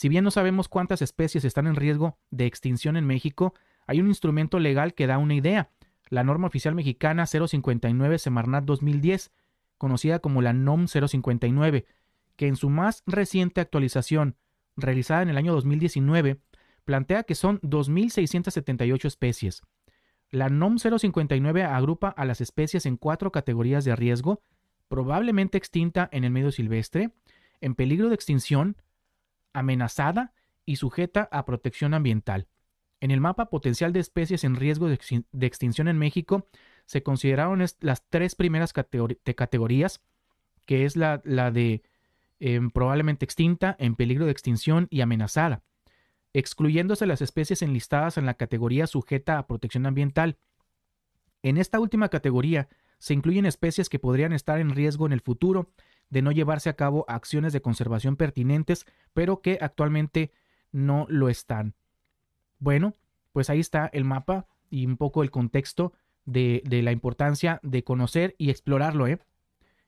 Si bien no sabemos cuántas especies están en riesgo de extinción en México, hay un instrumento legal que da una idea, la norma oficial mexicana 059 Semarnat 2010, conocida como la NOM 059, que en su más reciente actualización, realizada en el año 2019, plantea que son 2.678 especies. La NOM 059 agrupa a las especies en cuatro categorías de riesgo, probablemente extinta en el medio silvestre, en peligro de extinción, amenazada y sujeta a protección ambiental. En el mapa potencial de especies en riesgo de, extinción en México se consideraron las tres primeras categorías, que es la, de em, probablemente extinta, en peligro de extinción y amenazada, excluyéndose las especies enlistadas en la categoría sujeta a protección ambiental. En esta última categoría se incluyen especies que podrían estar en riesgo en el futuro de no llevarse a cabo acciones de conservación pertinentes, pero que actualmente no lo están. Bueno, pues ahí está el mapa y un poco el contexto de, la importancia de conocer y explorarlo. ¿eh?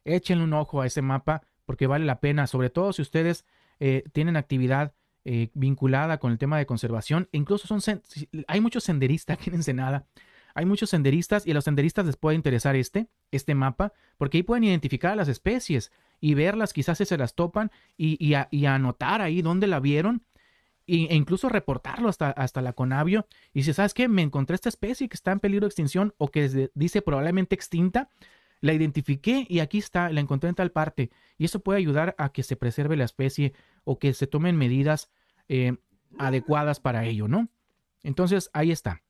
Échenle un ojo a ese mapa porque vale la pena, sobre todo si ustedes eh, tienen actividad eh, vinculada con el tema de conservación. E incluso son hay muchos senderistas aquí en Hay muchos senderistas y a los senderistas les puede interesar este, este mapa, porque ahí pueden identificar las especies y verlas, quizás si se las topan y, anotar ahí dónde la vieron e incluso reportarlo hasta, hasta la CONABIO Y si sabes que me encontré esta especie que está en peligro de extinción o que dice probablemente extinta, la identifiqué y aquí está, la encontré en tal parte. Y eso puede ayudar a que se preserve la especie o que se tomen medidas eh, adecuadas para ello, ¿no? Entonces, ahí está.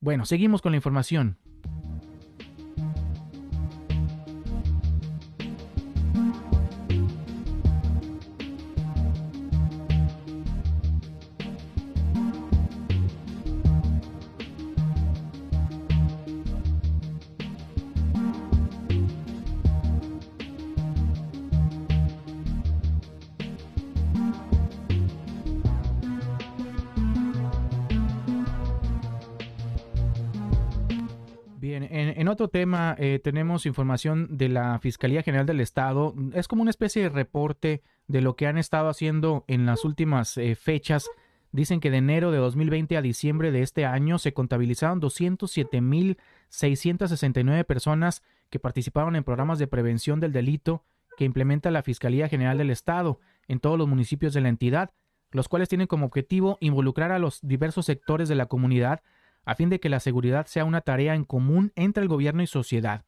Bueno, seguimos con la información. este tema, eh, tenemos información de la Fiscalía General del Estado. Es como una especie de reporte de lo que han estado haciendo en las últimas eh, fechas. Dicen que de enero de 2020 a diciembre de este año se contabilizaron 207.669 personas que participaron en programas de prevención del delito que implementa la Fiscalía General del Estado en todos los municipios de la entidad, los cuales tienen como objetivo involucrar a los diversos sectores de la comunidad a fin de que la seguridad sea una tarea en común entre el gobierno y sociedad.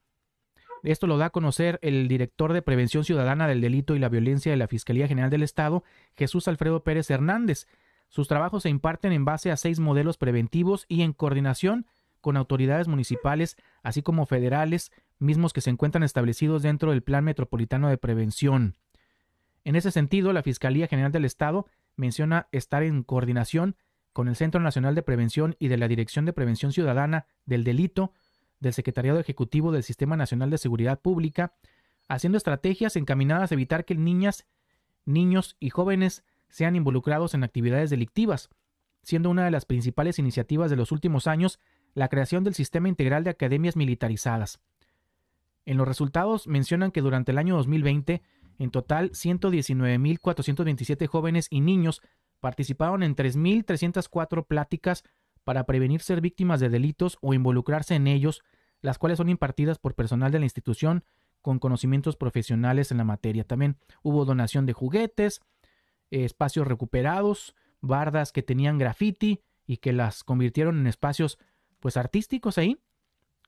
Esto lo da a conocer el director de Prevención Ciudadana del Delito y la Violencia de la Fiscalía General del Estado, Jesús Alfredo Pérez Hernández. Sus trabajos se imparten en base a seis modelos preventivos y en coordinación con autoridades municipales, así como federales, mismos que se encuentran establecidos dentro del Plan Metropolitano de Prevención. En ese sentido, la Fiscalía General del Estado menciona estar en coordinación con el Centro Nacional de Prevención y de la Dirección de Prevención Ciudadana del Delito del Secretariado Ejecutivo del Sistema Nacional de Seguridad Pública, haciendo estrategias encaminadas a evitar que niñas, niños y jóvenes sean involucrados en actividades delictivas, siendo una de las principales iniciativas de los últimos años la creación del Sistema Integral de Academias Militarizadas. En los resultados mencionan que durante el año 2020, en total 119.427 jóvenes y niños Participaron en 3.304 pláticas para prevenir ser víctimas de delitos o involucrarse en ellos, las cuales son impartidas por personal de la institución con conocimientos profesionales en la materia. También hubo donación de juguetes, espacios recuperados, bardas que tenían graffiti y que las convirtieron en espacios pues artísticos ahí,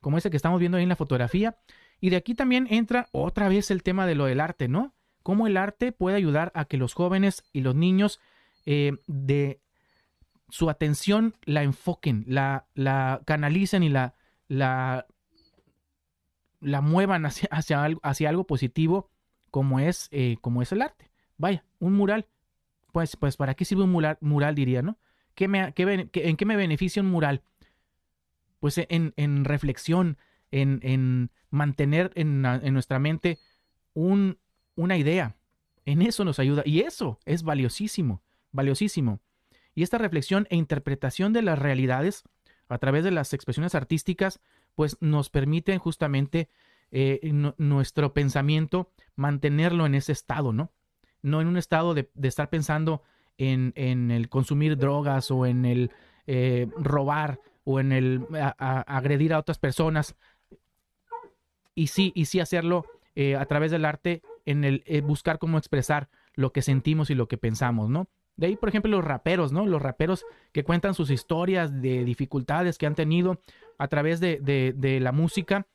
como ese que estamos viendo ahí en la fotografía. Y de aquí también entra otra vez el tema de lo del arte, ¿no? Cómo el arte puede ayudar a que los jóvenes y los niños eh, de su atención la enfoquen, la, la canalicen y la, la, la muevan hacia, hacia, algo, hacia algo positivo como es, eh, como es el arte. Vaya, un mural. Pues, pues ¿para qué sirve un mural, diría, no? ¿Qué me, ¿En qué me beneficia un mural? Pues eh, en, reflexión, en, mantener en, nuestra mente una idea. En eso nos ayuda. Y eso es valiosísimo valiosísimo. Y esta reflexión e interpretación de las realidades a través de las expresiones artísticas, pues nos permiten justamente eh, nuestro pensamiento mantenerlo en ese estado, ¿no? No en un estado de, estar pensando en, el consumir drogas o en el eh, robar o en el agredir a otras personas. Y sí, y sí hacerlo eh, a través del arte en el buscar cómo expresar lo que sentimos y lo que pensamos, ¿no? De ahí, por ejemplo, los raperos, ¿no? Los raperos que cuentan sus historias de dificultades que han tenido a través de, de, la música.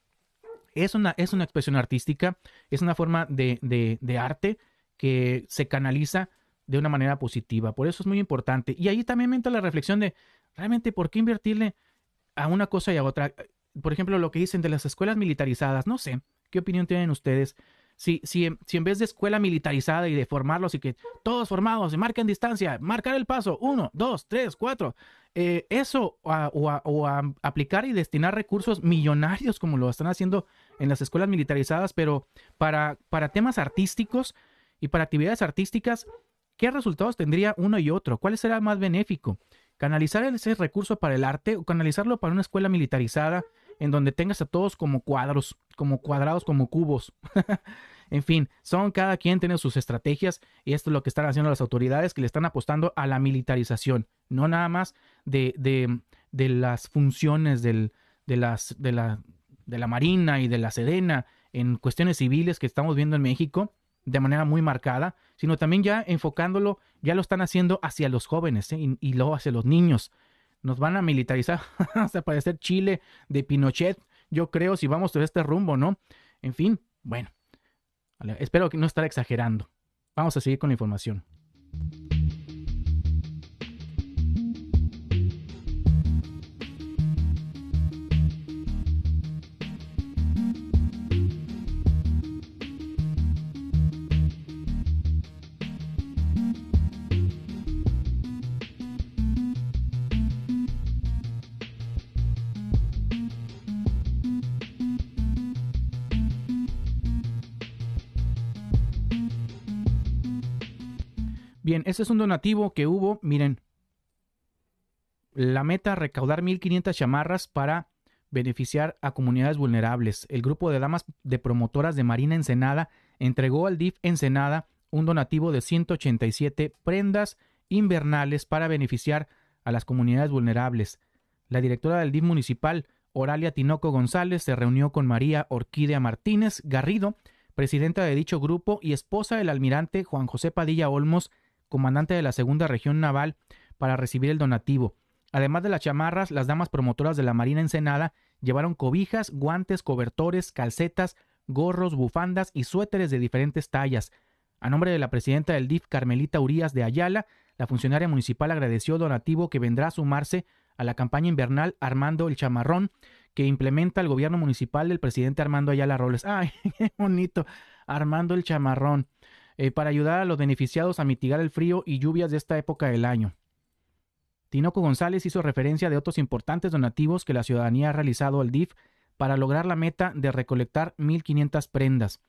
Es una, es una expresión artística, es una forma de, de, arte que se canaliza de una manera positiva. Por eso es muy importante. Y ahí también me entra la reflexión de, realmente, ¿por qué invertirle a una cosa y a otra? Por ejemplo, lo que dicen de las escuelas militarizadas, no sé, ¿qué opinión tienen ustedes? si, si, en vez de escuela militarizada y de formarlos y que todos formados se marquen distancia, marcar el paso, uno, dos, tres, cuatro, eh, eso o, aplicar y destinar recursos millonarios como lo están haciendo en las escuelas militarizadas, pero para, para temas artísticos y para actividades artísticas, ¿qué resultados tendría uno y otro? ¿Cuál será más benéfico? ¿Canalizar ese recurso para el arte o canalizarlo para una escuela militarizada? en donde tengas a todos como cuadros, como cuadrados, como cubos. en fin, son cada quien tiene sus estrategias y esto es lo que están haciendo las autoridades que le están apostando a la militarización, no nada más de, de, las funciones de, las, de, la, de la Marina y de la Sedena en cuestiones civiles que estamos viendo en México de manera muy marcada, sino también ya enfocándolo, ya lo están haciendo hacia los jóvenes ¿eh? y, y luego hacia los niños, nos van a militarizar hasta parecer Chile de Pinochet, yo creo, si vamos por este rumbo, ¿no? En fin, bueno, espero que no estar exagerando. Vamos a seguir con la información. Bien, este es un donativo que hubo, miren. La meta, recaudar 1.500 chamarras para beneficiar a comunidades vulnerables. El grupo de damas de promotoras de Marina Ensenada entregó al DIF Ensenada un donativo de 187 prendas invernales para beneficiar a las comunidades vulnerables. La directora del DIF municipal, Oralia Tinoco González, se reunió con María Orquídea Martínez Garrido, presidenta de dicho grupo y esposa del almirante Juan José Padilla Olmos, comandante de la segunda región naval, para recibir el donativo. Además de las chamarras, las damas promotoras de la Marina Ensenada llevaron cobijas, guantes, cobertores, calcetas, gorros, bufandas y suéteres de diferentes tallas. A nombre de la presidenta del DIF, Carmelita Urías de Ayala, la funcionaria municipal agradeció el donativo que vendrá a sumarse a la campaña invernal Armando el Chamarrón que implementa el gobierno municipal del presidente Armando Ayala Robles. ¡Ay, qué bonito! Armando el Chamarrón. Eh, para ayudar a los beneficiados a mitigar el frío y lluvias de esta época del año. Tinoco González hizo referencia de otros importantes donativos que la ciudadanía ha realizado al DIF para lograr la meta de recolectar 1.500 prendas.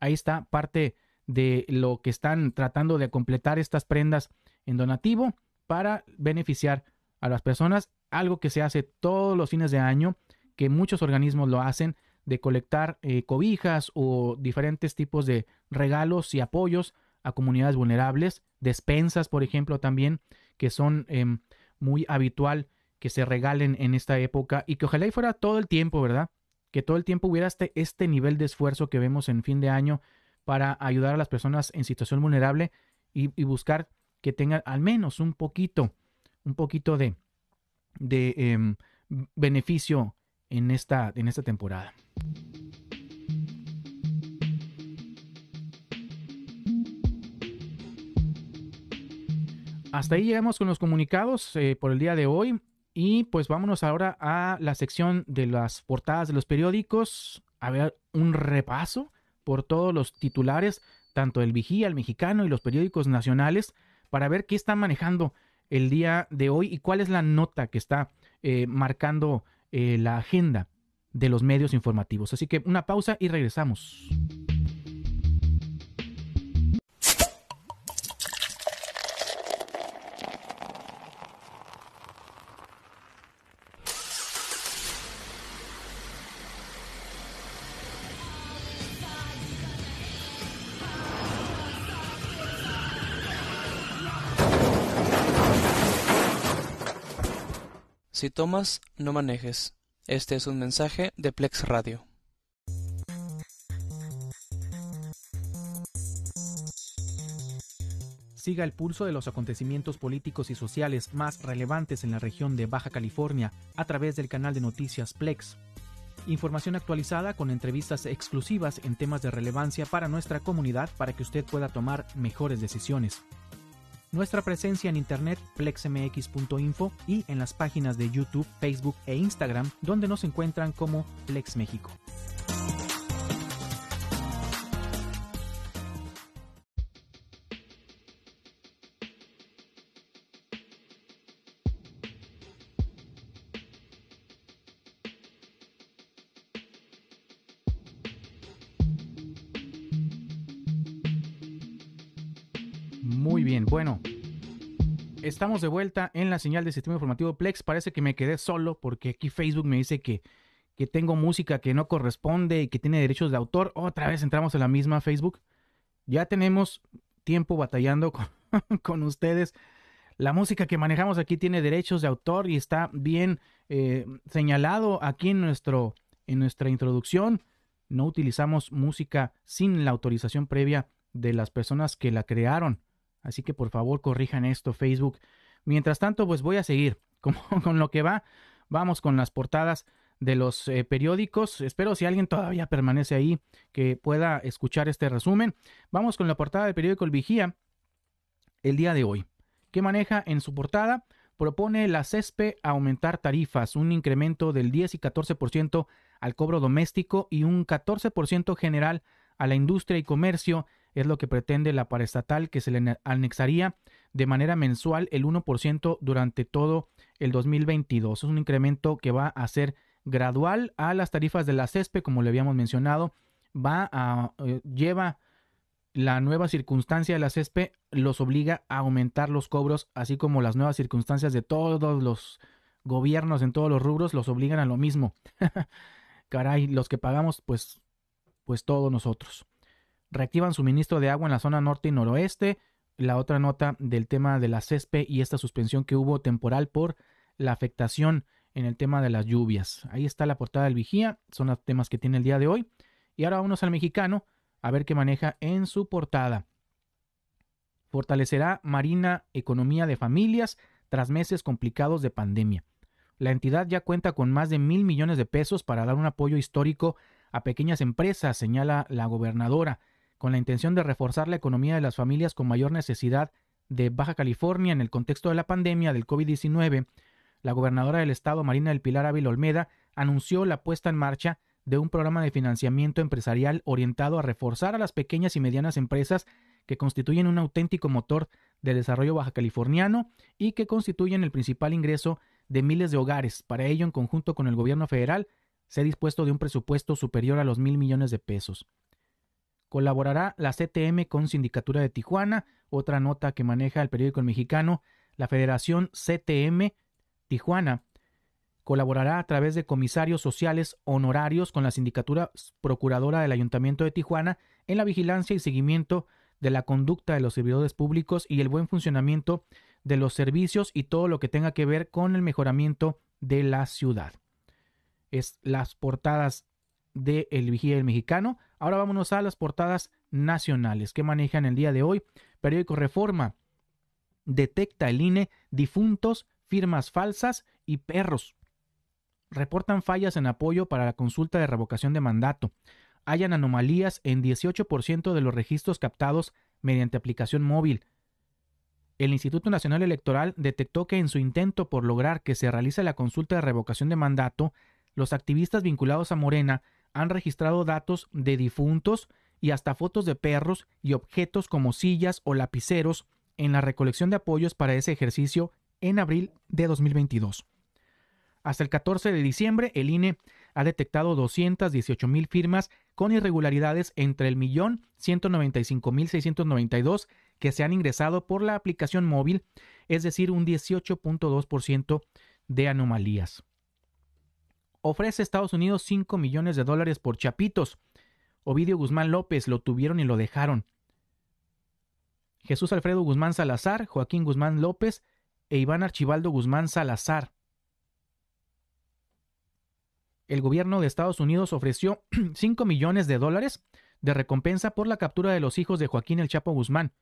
Ahí está parte de lo que están tratando de completar estas prendas en donativo para beneficiar a las personas, algo que se hace todos los fines de año, que muchos organismos lo hacen, de colectar eh, cobijas o diferentes tipos de regalos y apoyos a comunidades vulnerables, despensas, por ejemplo, también, que son em, muy habitual que se regalen en esta época y que ojalá y fuera todo el tiempo, ¿verdad? Que todo el tiempo hubiera este, este nivel de esfuerzo que vemos en fin de año para ayudar a las personas en situación vulnerable y, buscar que tengan al menos un poquito, un poquito de, de em, beneficio en esta, en esta temporada. Hasta ahí llegamos con los comunicados eh, por el día de hoy y pues vámonos ahora a la sección de las portadas de los periódicos, a ver un repaso por todos los titulares, tanto el Vigía, el Mexicano y los periódicos nacionales, para ver qué está manejando el día de hoy y cuál es la nota que está eh, marcando eh, la agenda de los medios informativos. Así que una pausa y regresamos. Si tomas, no manejes. Este es un mensaje de Plex Radio. Siga el pulso de los acontecimientos políticos y sociales más relevantes en la región de Baja California a través del canal de noticias Plex. Información actualizada con entrevistas exclusivas en temas de relevancia para nuestra comunidad para que usted pueda tomar mejores decisiones nuestra presencia en internet plexmx.info y en las páginas de YouTube, Facebook e Instagram, donde nos encuentran como Plex México. Estamos de vuelta en la señal de sistema informativo Plex. Parece que me quedé solo porque aquí Facebook me dice que, tengo música que no corresponde y que tiene derechos de autor. Otra vez entramos en la misma Facebook. Ya tenemos tiempo batallando con, ustedes. La música que manejamos aquí tiene derechos de autor y está bien eh, señalado aquí en, nuestro, en nuestra introducción. No utilizamos música sin la autorización previa de las personas que la crearon. Así que por favor corrijan esto, Facebook. Mientras tanto, pues voy a seguir con lo que va. Vamos con las portadas de los eh, periódicos. Espero si alguien todavía permanece ahí que pueda escuchar este resumen. Vamos con la portada del periódico El Vigía el día de hoy, ¿Qué maneja en su portada propone la CESPE aumentar tarifas, un incremento del 10 y 14% al cobro doméstico y un 14% general a la industria y comercio es lo que pretende la paraestatal que se le anexaría de manera mensual el 1% durante todo el 2022. Es un incremento que va a ser gradual a las tarifas de la CESPE, como le habíamos mencionado, va a eh, lleva la nueva circunstancia de la CESPE los obliga a aumentar los cobros, así como las nuevas circunstancias de todos los gobiernos en todos los rubros los obligan a lo mismo. Caray, los que pagamos pues pues todos nosotros reactivan suministro de agua en la zona norte y noroeste. La otra nota del tema de la césped y esta suspensión que hubo temporal por la afectación en el tema de las lluvias. Ahí está la portada del vigía, son los temas que tiene el día de hoy. Y ahora vámonos al mexicano a ver qué maneja en su portada. Fortalecerá Marina Economía de Familias tras meses complicados de pandemia. La entidad ya cuenta con más de mil millones de pesos para dar un apoyo histórico a pequeñas empresas, señala la gobernadora con la intención de reforzar la economía de las familias con mayor necesidad de Baja California en el contexto de la pandemia del COVID-19, la gobernadora del estado Marina del Pilar Ávila Olmeda anunció la puesta en marcha de un programa de financiamiento empresarial orientado a reforzar a las pequeñas y medianas empresas que constituyen un auténtico motor del desarrollo baja californiano y que constituyen el principal ingreso de miles de hogares. Para ello, en conjunto con el gobierno federal, se ha dispuesto de un presupuesto superior a los mil millones de pesos. Colaborará la CTM con Sindicatura de Tijuana, otra nota que maneja el periódico Mexicano, la Federación CTM Tijuana colaborará a través de comisarios sociales honorarios con la Sindicatura Procuradora del Ayuntamiento de Tijuana en la vigilancia y seguimiento de la conducta de los servidores públicos y el buen funcionamiento de los servicios y todo lo que tenga que ver con el mejoramiento de la ciudad. Es las portadas de El Vigilio Mexicano. Ahora vámonos a las portadas nacionales que manejan el día de hoy. Periódico Reforma. Detecta el INE difuntos, firmas falsas y perros. Reportan fallas en apoyo para la consulta de revocación de mandato. Hayan anomalías en 18% de los registros captados mediante aplicación móvil. El Instituto Nacional Electoral detectó que en su intento por lograr que se realice la consulta de revocación de mandato, los activistas vinculados a Morena han registrado datos de difuntos y hasta fotos de perros y objetos como sillas o lapiceros en la recolección de apoyos para ese ejercicio en abril de 2022. Hasta el 14 de diciembre, el INE ha detectado 218 mil firmas con irregularidades entre el millón 195 mil 692 que se han ingresado por la aplicación móvil, es decir, un 18.2% de anomalías ofrece Estados Unidos 5 millones de dólares por Chapitos. Ovidio Guzmán López lo tuvieron y lo dejaron. Jesús Alfredo Guzmán Salazar, Joaquín Guzmán López e Iván Archibaldo Guzmán Salazar. El gobierno de Estados Unidos ofreció 5 millones de dólares de recompensa por la captura de los hijos de Joaquín El Chapo Guzmán.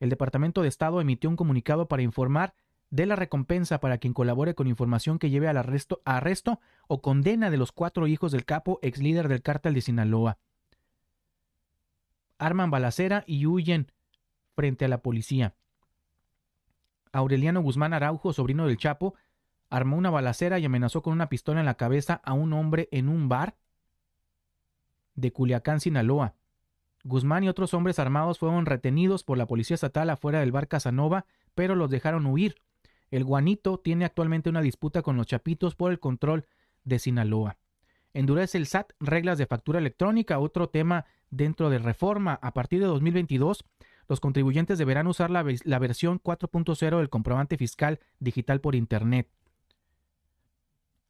El Departamento de Estado emitió un comunicado para informar de la recompensa para quien colabore con información que lleve al arresto, arresto o condena de los cuatro hijos del capo ex líder del cártel de Sinaloa. Arman balacera y huyen frente a la policía. Aureliano Guzmán Araujo, sobrino del Chapo, armó una balacera y amenazó con una pistola en la cabeza a un hombre en un bar de Culiacán, Sinaloa. Guzmán y otros hombres armados fueron retenidos por la policía estatal afuera del bar Casanova, pero los dejaron huir el Guanito tiene actualmente una disputa con los Chapitos por el control de Sinaloa. Endurece el SAT reglas de factura electrónica, otro tema dentro de reforma. A partir de 2022, los contribuyentes deberán usar la, versión 4.0 del comprobante fiscal digital por Internet.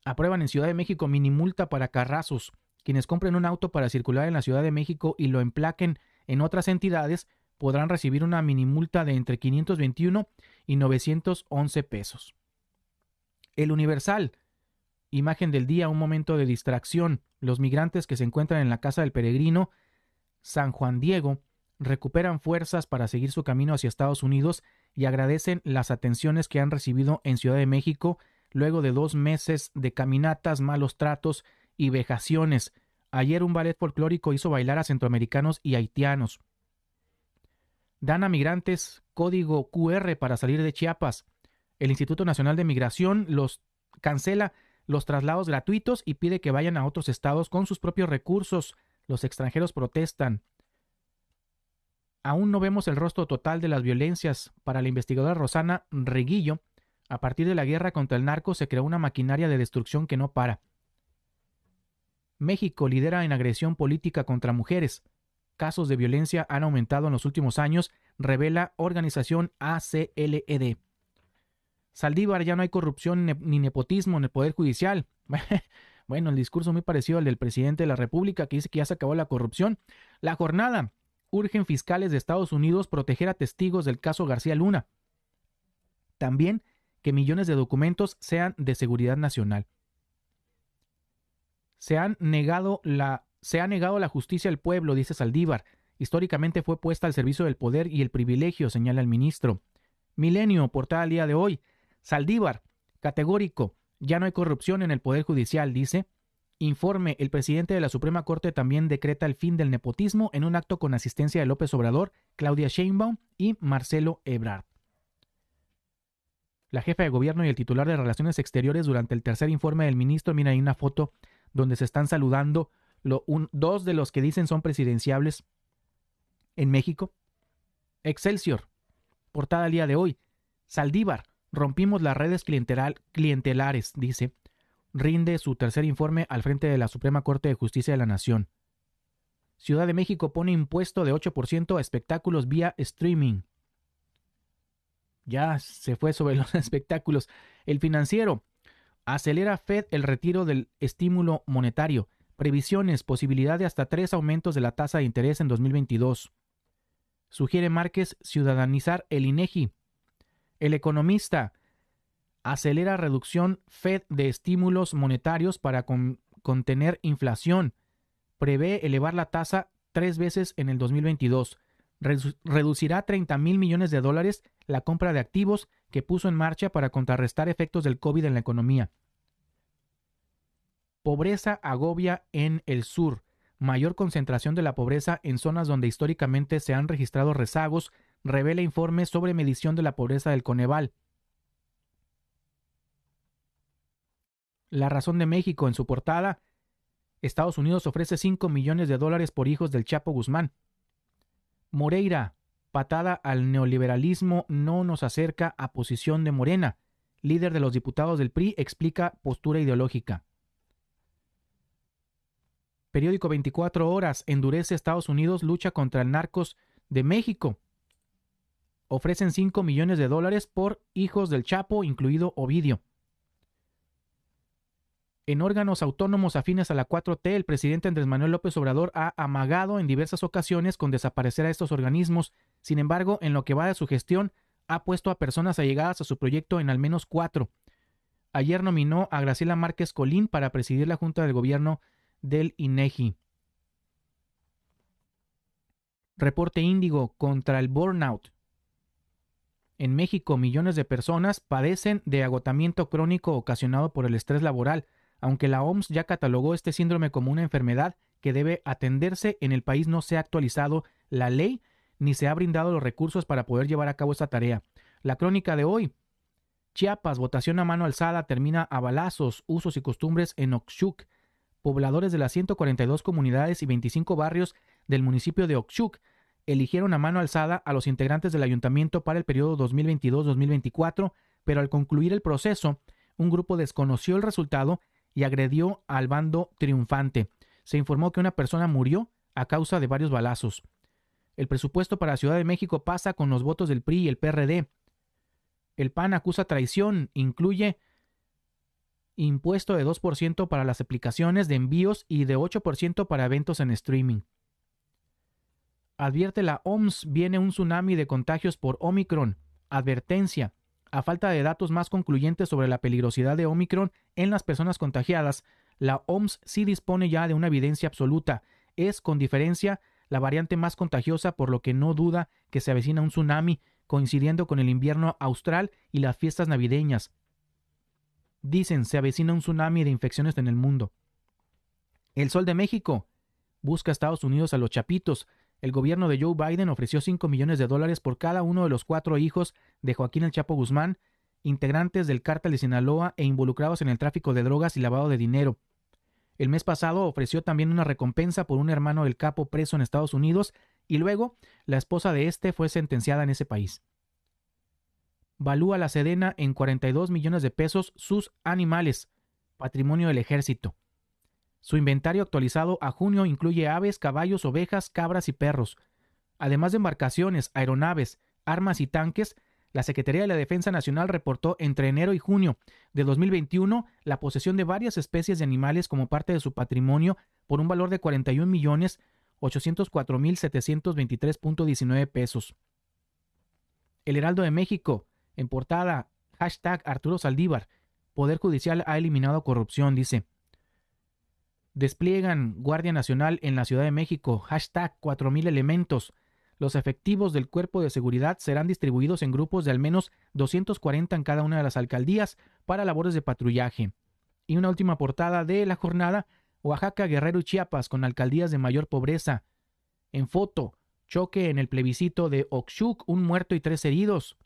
Aprueban en Ciudad de México mini multa para carrazos. Quienes compren un auto para circular en la Ciudad de México y lo emplaquen en otras entidades podrán recibir una mini multa de entre 521 y 911 pesos. El Universal. Imagen del día, un momento de distracción. Los migrantes que se encuentran en la casa del peregrino San Juan Diego recuperan fuerzas para seguir su camino hacia Estados Unidos y agradecen las atenciones que han recibido en Ciudad de México luego de dos meses de caminatas, malos tratos y vejaciones. Ayer un ballet folclórico hizo bailar a centroamericanos y haitianos dan a migrantes código QR para salir de Chiapas. El Instituto Nacional de Migración los cancela los traslados gratuitos y pide que vayan a otros estados con sus propios recursos. Los extranjeros protestan. Aún no vemos el rostro total de las violencias. Para la investigadora Rosana Reguillo, a partir de la guerra contra el narco se creó una maquinaria de destrucción que no para. México lidera en agresión política contra mujeres casos de violencia han aumentado en los últimos años, revela organización ACLED. Saldívar, ya no hay corrupción ni nepotismo en el Poder Judicial. Bueno, el discurso muy parecido al del presidente de la República, que dice que ya se acabó la corrupción. La jornada. Urgen fiscales de Estados Unidos proteger a testigos del caso García Luna. También que millones de documentos sean de seguridad nacional. Se han negado la se ha negado la justicia al pueblo, dice Saldívar. Históricamente fue puesta al servicio del poder y el privilegio, señala el ministro. Milenio, portada al día de hoy. Saldívar, categórico, ya no hay corrupción en el Poder Judicial, dice. Informe, el presidente de la Suprema Corte también decreta el fin del nepotismo en un acto con asistencia de López Obrador, Claudia Sheinbaum y Marcelo Ebrard. La jefa de gobierno y el titular de Relaciones Exteriores durante el tercer informe del ministro, mira, ahí una foto donde se están saludando dos de los que dicen son presidenciables en México. Excelsior, portada al día de hoy. Saldívar, rompimos las redes clientelares, dice. Rinde su tercer informe al frente de la Suprema Corte de Justicia de la Nación. Ciudad de México pone impuesto de 8% a espectáculos vía streaming. Ya se fue sobre los espectáculos. El financiero acelera Fed el retiro del estímulo monetario. Previsiones, posibilidad de hasta tres aumentos de la tasa de interés en 2022. Sugiere Márquez ciudadanizar el INEGI. El economista acelera reducción Fed de estímulos monetarios para contener inflación. Prevé elevar la tasa tres veces en el 2022. reducirá 30 mil millones de dólares la compra de activos que puso en marcha para contrarrestar efectos del COVID en la economía. Pobreza agobia en el sur, mayor concentración de la pobreza en zonas donde históricamente se han registrado rezagos, revela informe sobre medición de la pobreza del Coneval. La razón de México en su portada, Estados Unidos ofrece 5 millones de dólares por hijos del Chapo Guzmán. Moreira, patada al neoliberalismo no nos acerca a posición de Morena. Líder de los diputados del PRI explica postura ideológica. Periódico 24 Horas, endurece Estados Unidos lucha contra el narcos de México. Ofrecen 5 millones de dólares por hijos del Chapo, incluido Ovidio. En órganos autónomos afines a la 4T, el presidente Andrés Manuel López Obrador ha amagado en diversas ocasiones con desaparecer a estos organismos. Sin embargo, en lo que va de su gestión, ha puesto a personas allegadas a su proyecto en al menos cuatro. Ayer nominó a Graciela Márquez Colín para presidir la Junta del Gobierno del INEGI. E Reporte Índigo contra el burnout. En México, millones de personas padecen de agotamiento crónico ocasionado por el estrés laboral, aunque la OMS ya catalogó este síndrome como una enfermedad que debe atenderse, en el país no se ha actualizado la ley ni se ha brindado los recursos para poder llevar a cabo esta tarea. La crónica de hoy. Chiapas, votación a mano alzada, termina a balazos, usos y costumbres en Oxchuc pobladores de las 142 comunidades y 25 barrios del municipio de Oxchuc eligieron a mano alzada a los integrantes del ayuntamiento para el periodo 2022-2024, pero al concluir el proceso, un grupo desconoció el resultado y agredió al bando triunfante. Se informó que una persona murió a causa de varios balazos. El presupuesto para Ciudad de México pasa con los votos del PRI y el PRD. El PAN acusa traición, incluye impuesto de 2% para las aplicaciones de envíos y de 8% para eventos en streaming. Advierte la OMS, viene un tsunami de contagios por Omicron. Advertencia. A falta de datos más concluyentes sobre la peligrosidad de Omicron en las personas contagiadas, la OMS sí dispone ya de una evidencia absoluta. Es, con diferencia, la variante más contagiosa, por lo que no duda que se avecina un tsunami, coincidiendo con el invierno austral y las fiestas navideñas, Dicen, se avecina un tsunami de infecciones en el mundo. El Sol de México busca a Estados Unidos a los chapitos. El gobierno de Joe Biden ofreció 5 millones de dólares por cada uno de los cuatro hijos de Joaquín El Chapo Guzmán, integrantes del cártel de Sinaloa e involucrados en el tráfico de drogas y lavado de dinero. El mes pasado ofreció también una recompensa por un hermano del capo preso en Estados Unidos y luego la esposa de este fue sentenciada en ese país valúa la Sedena en 42 millones de pesos sus animales, patrimonio del ejército. Su inventario actualizado a junio incluye aves, caballos, ovejas, cabras y perros. Además de embarcaciones, aeronaves, armas y tanques, la Secretaría de la Defensa Nacional reportó entre enero y junio de 2021 la posesión de varias especies de animales como parte de su patrimonio por un valor de 41 millones pesos. El Heraldo de México en portada, hashtag Arturo Saldívar. Poder Judicial ha eliminado corrupción, dice. Despliegan Guardia Nacional en la Ciudad de México. Hashtag 4.000 elementos. Los efectivos del cuerpo de seguridad serán distribuidos en grupos de al menos 240 en cada una de las alcaldías para labores de patrullaje. Y una última portada de la jornada, Oaxaca, Guerrero y Chiapas con alcaldías de mayor pobreza. En foto, choque en el plebiscito de Oxchuc, un muerto y tres heridos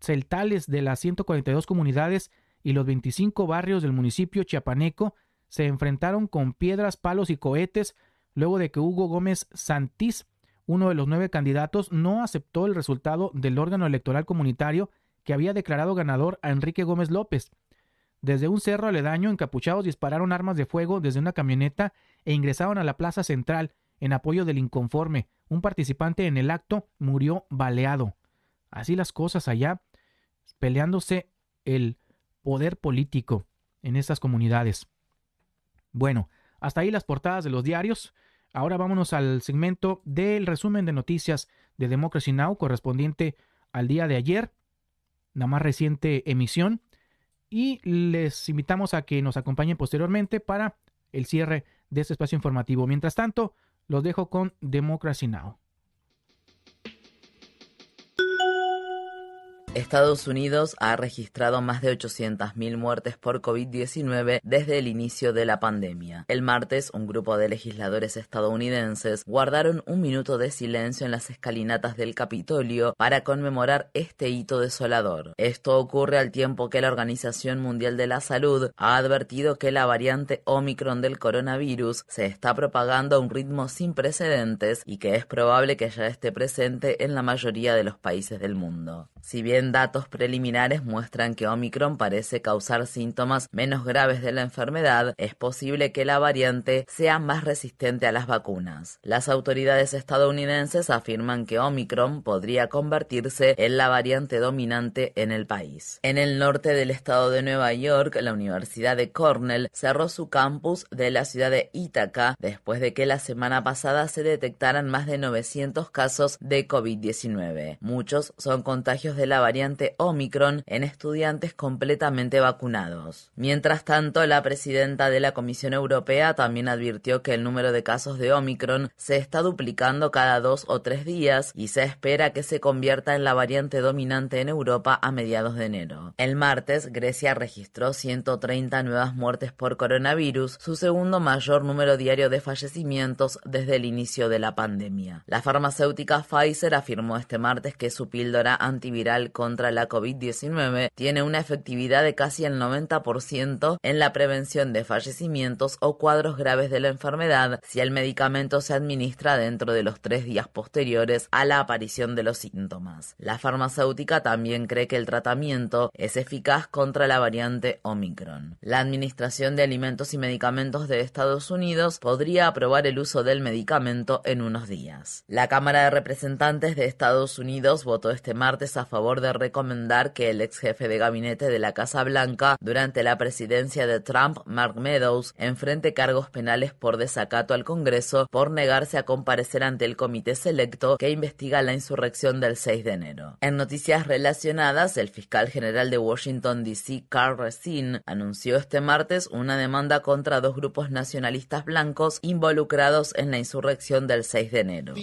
celtales de las 142 comunidades y los 25 barrios del municipio chiapaneco se enfrentaron con piedras, palos y cohetes luego de que Hugo Gómez Santís, uno de los nueve candidatos, no aceptó el resultado del órgano electoral comunitario que había declarado ganador a Enrique Gómez López. Desde un cerro aledaño, encapuchados dispararon armas de fuego desde una camioneta e ingresaron a la plaza central en apoyo del inconforme. Un participante en el acto murió baleado. Así las cosas allá, peleándose el poder político en estas comunidades. Bueno, hasta ahí las portadas de los diarios. Ahora vámonos al segmento del resumen de noticias de Democracy Now correspondiente al día de ayer, la más reciente emisión. Y les invitamos a que nos acompañen posteriormente para el cierre de este espacio informativo. Mientras tanto, los dejo con Democracy Now. Estados Unidos ha registrado más de 800.000 muertes por COVID-19 desde el inicio de la pandemia. El martes, un grupo de legisladores estadounidenses guardaron un minuto de silencio en las escalinatas del Capitolio para conmemorar este hito desolador. Esto ocurre al tiempo que la Organización Mundial de la Salud ha advertido que la variante Omicron del coronavirus se está propagando a un ritmo sin precedentes y que es probable que ya esté presente en la mayoría de los países del mundo. Si bien datos preliminares muestran que Omicron parece causar síntomas menos graves de la enfermedad, es posible que la variante sea más resistente a las vacunas. Las autoridades estadounidenses afirman que Omicron podría convertirse en la variante dominante en el país. En el norte del estado de Nueva York, la Universidad de Cornell cerró su campus de la ciudad de Ítaca después de que la semana pasada se detectaran más de 900 casos de COVID-19. Muchos son contagios de la variante Omicron en estudiantes completamente vacunados. Mientras tanto, la presidenta de la Comisión Europea también advirtió que el número de casos de Omicron se está duplicando cada dos o tres días y se espera que se convierta en la variante dominante en Europa a mediados de enero. El martes, Grecia registró 130 nuevas muertes por coronavirus, su segundo mayor número diario de fallecimientos desde el inicio de la pandemia. La farmacéutica Pfizer afirmó este martes que su píldora antiviral con contra la COVID-19 tiene una efectividad de casi el 90% en la prevención de fallecimientos o cuadros graves de la enfermedad si el medicamento se administra dentro de los tres días posteriores a la aparición de los síntomas. La farmacéutica también cree que el tratamiento es eficaz contra la variante Omicron. La Administración de Alimentos y Medicamentos de Estados Unidos podría aprobar el uso del medicamento en unos días. La Cámara de Representantes de Estados Unidos votó este martes a favor de recomendar que el ex jefe de gabinete de la Casa Blanca durante la presidencia de Trump, Mark Meadows, enfrente cargos penales por desacato al Congreso por negarse a comparecer ante el comité selecto que investiga la insurrección del 6 de enero. En noticias relacionadas, el fiscal general de Washington, D.C., Carl Racine, anunció este martes una demanda contra dos grupos nacionalistas blancos involucrados en la insurrección del 6 de enero.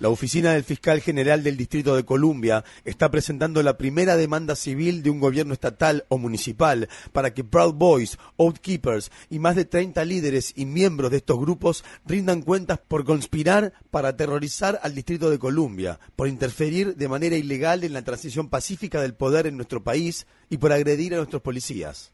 La oficina del fiscal general General del Distrito de Columbia está presentando la primera demanda civil de un gobierno estatal o municipal para que Proud Boys, Oath Keepers y más de 30 líderes y miembros de estos grupos rindan cuentas por conspirar para aterrorizar al Distrito de Columbia, por interferir de manera ilegal en la transición pacífica del poder en nuestro país y por agredir a nuestros policías.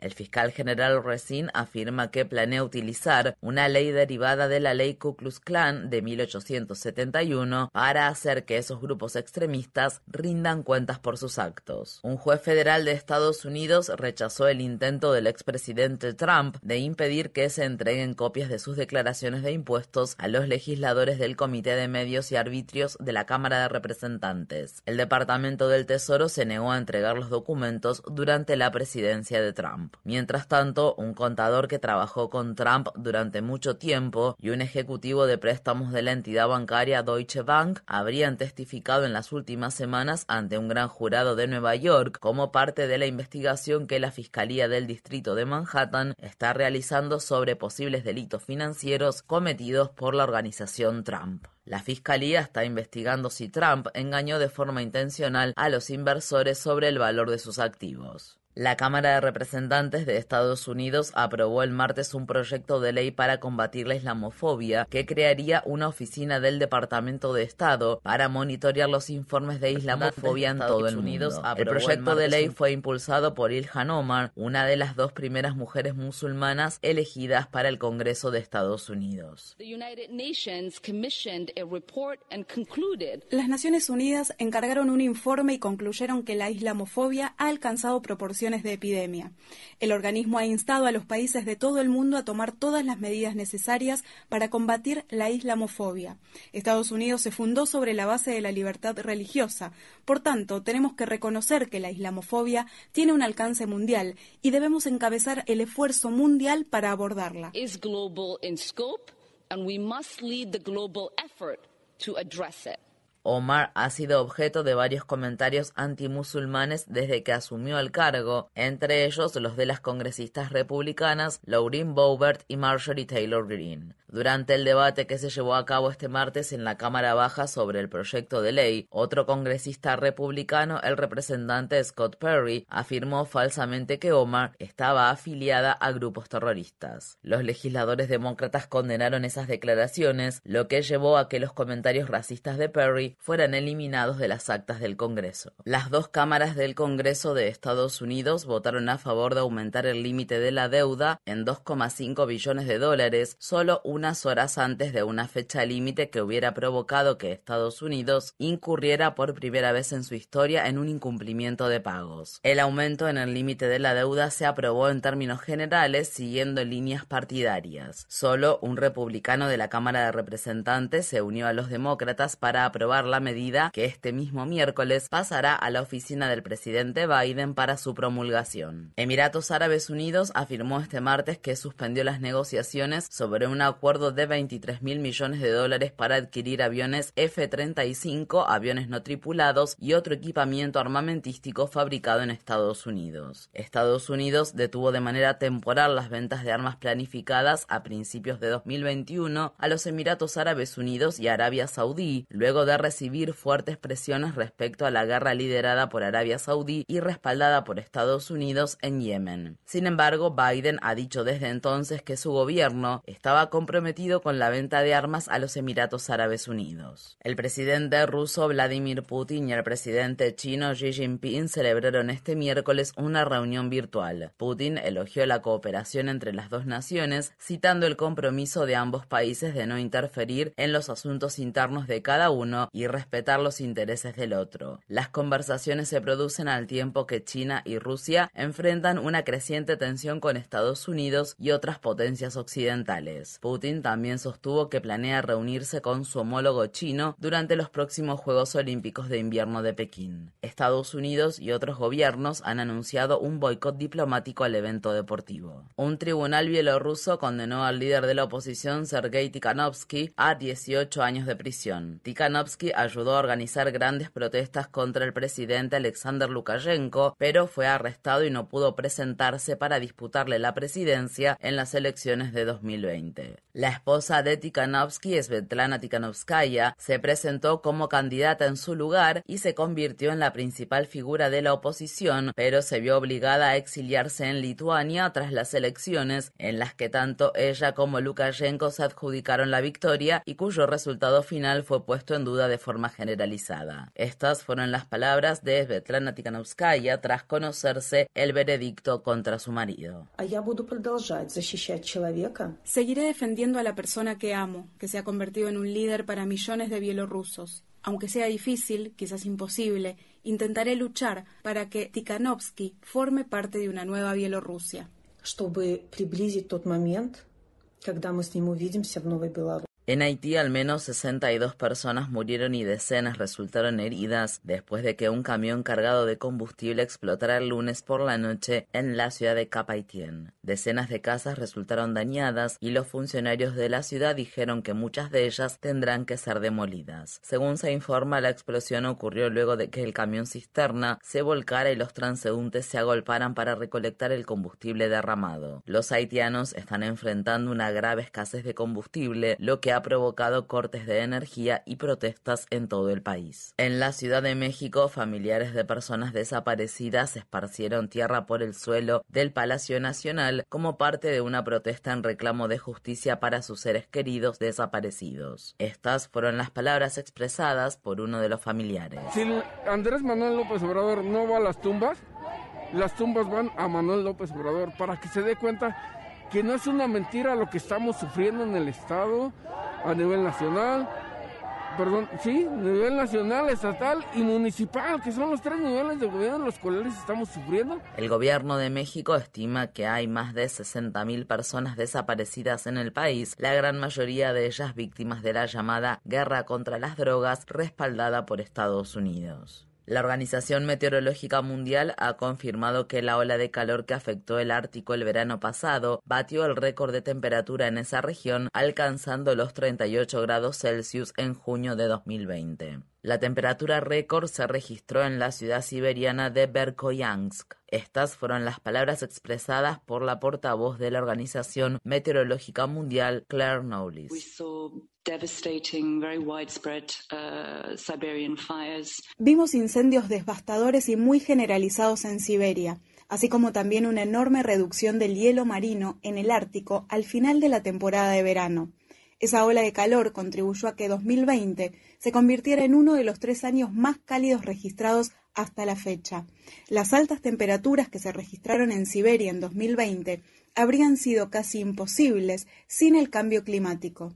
El fiscal general Resin afirma que planea utilizar una ley derivada de la ley Ku Klux Klan de 1871 para hacer que esos grupos extremistas rindan cuentas por sus actos. Un juez federal de Estados Unidos rechazó el intento del expresidente Trump de impedir que se entreguen copias de sus declaraciones de impuestos a los legisladores del Comité de Medios y Arbitrios de la Cámara de Representantes. El Departamento del Tesoro se negó a entregar los documentos durante la presidencia de Trump. Mientras tanto, un contador que trabajó con Trump durante mucho tiempo y un ejecutivo de préstamos de la entidad bancaria Deutsche Bank habrían testificado en las últimas semanas ante un gran jurado de Nueva York como parte de la investigación que la Fiscalía del Distrito de Manhattan está realizando sobre posibles delitos financieros cometidos por la organización Trump. La fiscalía está investigando si Trump engañó de forma intencional a los inversores sobre el valor de sus activos. La Cámara de Representantes de Estados Unidos aprobó el martes un proyecto de ley para combatir la islamofobia que crearía una oficina del Departamento de Estado para monitorear los informes de islamofobia en todo el mundo. El proyecto de ley fue impulsado por Ilhan Omar, una de las dos primeras mujeres musulmanas elegidas para el Congreso de Estados Unidos. Las Naciones Unidas encargaron un informe y concluyeron que la islamofobia ha alcanzado proporciones de epidemia. El organismo ha instado a los países de todo el mundo a tomar todas las medidas necesarias para combatir la islamofobia. Estados Unidos se fundó sobre la base de la libertad religiosa. Por tanto, tenemos que reconocer que la islamofobia tiene un alcance mundial y debemos encabezar el esfuerzo mundial para abordarla. global we must global Omar ha sido objeto de varios comentarios antimusulmanes desde que asumió el cargo, entre ellos los de las congresistas republicanas Laureen Boebert y Marjorie Taylor Greene. Durante el debate que se llevó a cabo este martes en la Cámara Baja sobre el proyecto de ley, otro congresista republicano, el representante Scott Perry, afirmó falsamente que Omar estaba afiliada a grupos terroristas. Los legisladores demócratas condenaron esas declaraciones, lo que llevó a que los comentarios racistas de Perry fueran eliminados de las actas del Congreso. Las dos cámaras del Congreso de Estados Unidos votaron a favor de aumentar el límite de la deuda en 2,5 billones de dólares, solo unas horas antes de una fecha límite que hubiera provocado que Estados Unidos incurriera por primera vez en su historia en un incumplimiento de pagos. El aumento en el límite de la deuda se aprobó en términos generales siguiendo líneas partidarias. Solo un republicano de la Cámara de Representantes se unió a los demócratas para aprobar la medida que este mismo miércoles pasará a la oficina del presidente Biden para su promulgación. Emiratos Árabes Unidos afirmó este martes que suspendió las negociaciones sobre una de 23 mil millones de dólares para adquirir aviones F-35, aviones no tripulados y otro equipamiento armamentístico fabricado en Estados Unidos. Estados Unidos detuvo de manera temporal las ventas de armas planificadas a principios de 2021 a los Emiratos Árabes Unidos y Arabia Saudí, luego de recibir fuertes presiones respecto a la guerra liderada por Arabia Saudí y respaldada por Estados Unidos en Yemen. Sin embargo, Biden ha dicho desde entonces que su gobierno estaba comprometido metido con la venta de armas a los Emiratos Árabes Unidos. El presidente ruso Vladimir Putin y el presidente chino Xi Jinping celebraron este miércoles una reunión virtual. Putin elogió la cooperación entre las dos naciones, citando el compromiso de ambos países de no interferir en los asuntos internos de cada uno y respetar los intereses del otro. Las conversaciones se producen al tiempo que China y Rusia enfrentan una creciente tensión con Estados Unidos y otras potencias occidentales. Putin también sostuvo que planea reunirse con su homólogo chino durante los próximos Juegos Olímpicos de Invierno de Pekín. Estados Unidos y otros gobiernos han anunciado un boicot diplomático al evento deportivo. Un tribunal bielorruso condenó al líder de la oposición Sergei Tikhanovsky a 18 años de prisión. Tikhanovsky ayudó a organizar grandes protestas contra el presidente Alexander Lukashenko, pero fue arrestado y no pudo presentarse para disputarle la presidencia en las elecciones de 2020. La esposa de Tikhanovsky, Svetlana Tikhanovskaya, se presentó como candidata en su lugar y se convirtió en la principal figura de la oposición, pero se vio obligada a exiliarse en Lituania tras las elecciones en las que tanto ella como Lukashenko se adjudicaron la victoria y cuyo resultado final fue puesto en duda de forma generalizada. Estas fueron las palabras de Svetlana Tikhanovskaya tras conocerse el veredicto contra su marido. Seguiré defendiendo a la persona que amo, que se ha convertido en un líder para millones de bielorrusos. Aunque sea difícil, quizás imposible, intentaré luchar para que Tikhanovsky forme parte de una nueva Bielorrusia. En Haití al menos 62 personas murieron y decenas resultaron heridas después de que un camión cargado de combustible explotara el lunes por la noche en la ciudad de Cap Haitien. Decenas de casas resultaron dañadas y los funcionarios de la ciudad dijeron que muchas de ellas tendrán que ser demolidas. Según se informa, la explosión ocurrió luego de que el camión cisterna se volcara y los transeúntes se agolparan para recolectar el combustible derramado. Los haitianos están enfrentando una grave escasez de combustible, lo que ha provocado cortes de energía y protestas en todo el país. En la Ciudad de México, familiares de personas desaparecidas esparcieron tierra por el suelo del Palacio Nacional como parte de una protesta en reclamo de justicia para sus seres queridos desaparecidos. Estas fueron las palabras expresadas por uno de los familiares. Si Andrés Manuel López Obrador no va a las tumbas, las tumbas van a Manuel López Obrador para que se dé cuenta que no es una mentira lo que estamos sufriendo en el Estado, a nivel nacional, perdón, sí, nivel nacional, estatal y municipal, que son los tres niveles de gobierno en los cuales estamos sufriendo. El gobierno de México estima que hay más de 60.000 personas desaparecidas en el país, la gran mayoría de ellas víctimas de la llamada guerra contra las drogas respaldada por Estados Unidos. La Organización Meteorológica Mundial ha confirmado que la ola de calor que afectó el Ártico el verano pasado batió el récord de temperatura en esa región, alcanzando los 38 grados Celsius en junio de 2020. La temperatura récord se registró en la ciudad siberiana de Berkoyansk. Estas fueron las palabras expresadas por la portavoz de la Organización Meteorológica Mundial, Claire Knowles. Uh, Vimos incendios devastadores y muy generalizados en Siberia, así como también una enorme reducción del hielo marino en el Ártico al final de la temporada de verano. Esa ola de calor contribuyó a que 2020 se convirtiera en uno de los tres años más cálidos registrados hasta la fecha. Las altas temperaturas que se registraron en Siberia en 2020 habrían sido casi imposibles sin el cambio climático.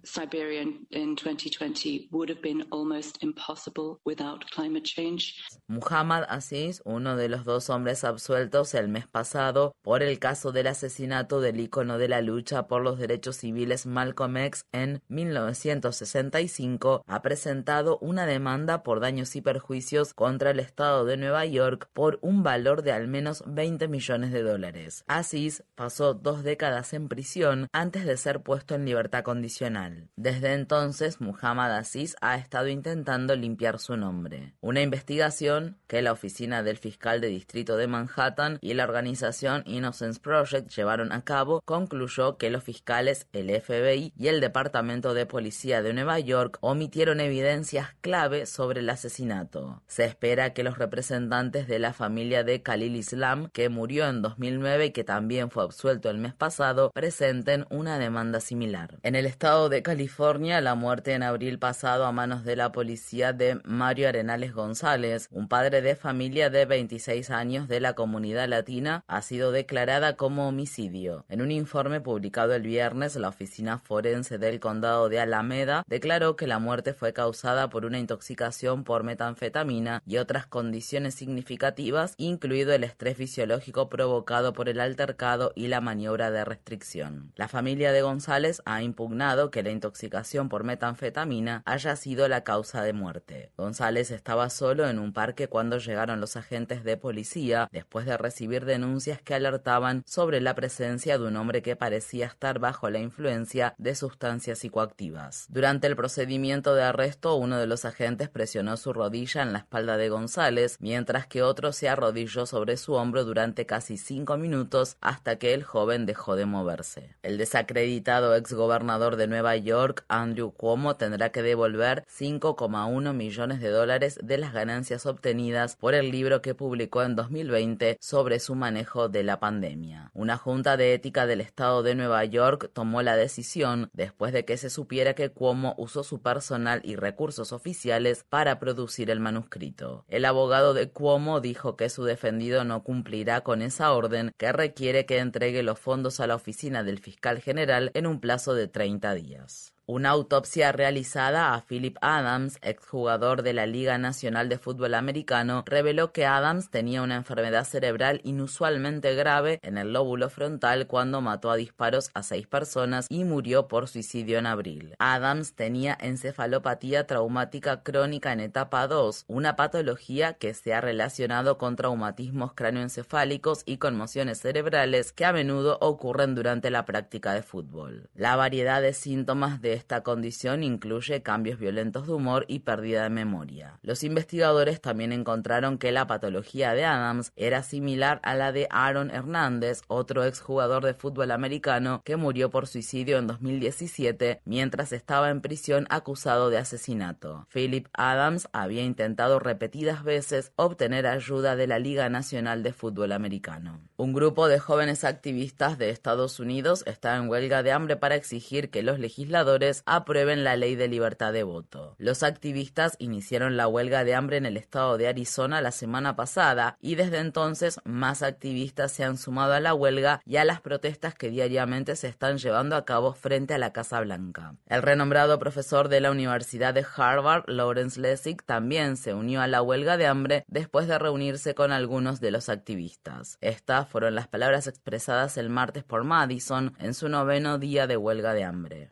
Muhammad Aziz, uno de los dos hombres absueltos el mes pasado por el caso del asesinato del ícono de la lucha por los derechos civiles Malcolm X en 1965, ha presentado una demanda por daños y perjuicios contra el Estado de Nueva York por un valor de al menos 20 millones de dólares. Aziz pasó dos décadas en prisión antes de ser puesto en libertad condicional. Desde entonces, Muhammad Aziz ha estado intentando limpiar su nombre. Una investigación que la oficina del fiscal de distrito de Manhattan y la organización Innocence Project llevaron a cabo concluyó que los fiscales, el FBI y el Departamento de Policía de Nueva York omitieron evidencias clave sobre el asesinato. Se espera que los representantes de la familia de Khalil Islam, que murió en 2009 y que también fue absuelto en mes pasado presenten una demanda similar. En el estado de California, la muerte en abril pasado a manos de la policía de Mario Arenales González, un padre de familia de 26 años de la comunidad latina, ha sido declarada como homicidio. En un informe publicado el viernes, la oficina forense del condado de Alameda declaró que la muerte fue causada por una intoxicación por metanfetamina y otras condiciones significativas, incluido el estrés fisiológico provocado por el altercado y la manipulación de restricción. La familia de González ha impugnado que la intoxicación por metanfetamina haya sido la causa de muerte. González estaba solo en un parque cuando llegaron los agentes de policía después de recibir denuncias que alertaban sobre la presencia de un hombre que parecía estar bajo la influencia de sustancias psicoactivas. Durante el procedimiento de arresto, uno de los agentes presionó su rodilla en la espalda de González, mientras que otro se arrodilló sobre su hombro durante casi cinco minutos hasta que el joven dejó de moverse. El desacreditado exgobernador de Nueva York, Andrew Cuomo, tendrá que devolver 5,1 millones de dólares de las ganancias obtenidas por el libro que publicó en 2020 sobre su manejo de la pandemia. Una junta de ética del estado de Nueva York tomó la decisión después de que se supiera que Cuomo usó su personal y recursos oficiales para producir el manuscrito. El abogado de Cuomo dijo que su defendido no cumplirá con esa orden que requiere que entregue los fondos a la oficina del fiscal general en un plazo de 30 días. Una autopsia realizada a Philip Adams, exjugador de la Liga Nacional de Fútbol Americano, reveló que Adams tenía una enfermedad cerebral inusualmente grave en el lóbulo frontal cuando mató a disparos a seis personas y murió por suicidio en abril. Adams tenía encefalopatía traumática crónica en etapa 2, una patología que se ha relacionado con traumatismos cráneoencefálicos y conmociones cerebrales que a menudo ocurren durante la práctica de fútbol. La variedad de síntomas de esta condición incluye cambios violentos de humor y pérdida de memoria. Los investigadores también encontraron que la patología de Adams era similar a la de Aaron Hernández, otro exjugador de fútbol americano que murió por suicidio en 2017 mientras estaba en prisión acusado de asesinato. Philip Adams había intentado repetidas veces obtener ayuda de la Liga Nacional de Fútbol Americano. Un grupo de jóvenes activistas de Estados Unidos está en huelga de hambre para exigir que los legisladores aprueben la ley de libertad de voto. Los activistas iniciaron la huelga de hambre en el estado de Arizona la semana pasada y desde entonces más activistas se han sumado a la huelga y a las protestas que diariamente se están llevando a cabo frente a la Casa Blanca. El renombrado profesor de la Universidad de Harvard, Lawrence Lessig, también se unió a la huelga de hambre después de reunirse con algunos de los activistas. Estas fueron las palabras expresadas el martes por Madison en su noveno día de huelga de hambre.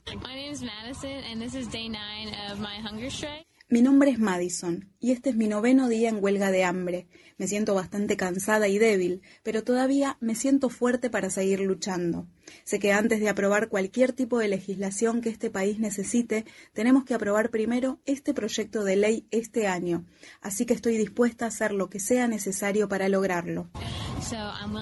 Mi nombre es Madison y este es mi noveno día en huelga de hambre. Me siento bastante cansada y débil, pero todavía me siento fuerte para seguir luchando. Sé que antes de aprobar cualquier tipo de legislación que este país necesite, tenemos que aprobar primero este proyecto de ley este año, así que estoy dispuesta a hacer lo que sea necesario para lograrlo. So I'm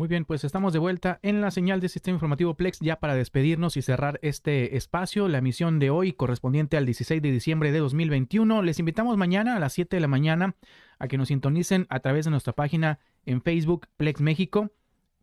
Muy bien, pues estamos de vuelta en la señal de Sistema Informativo Plex ya para despedirnos y cerrar este espacio, la misión de hoy correspondiente al 16 de diciembre de 2021. Les invitamos mañana a las 7 de la mañana a que nos sintonicen a través de nuestra página en Facebook Plex México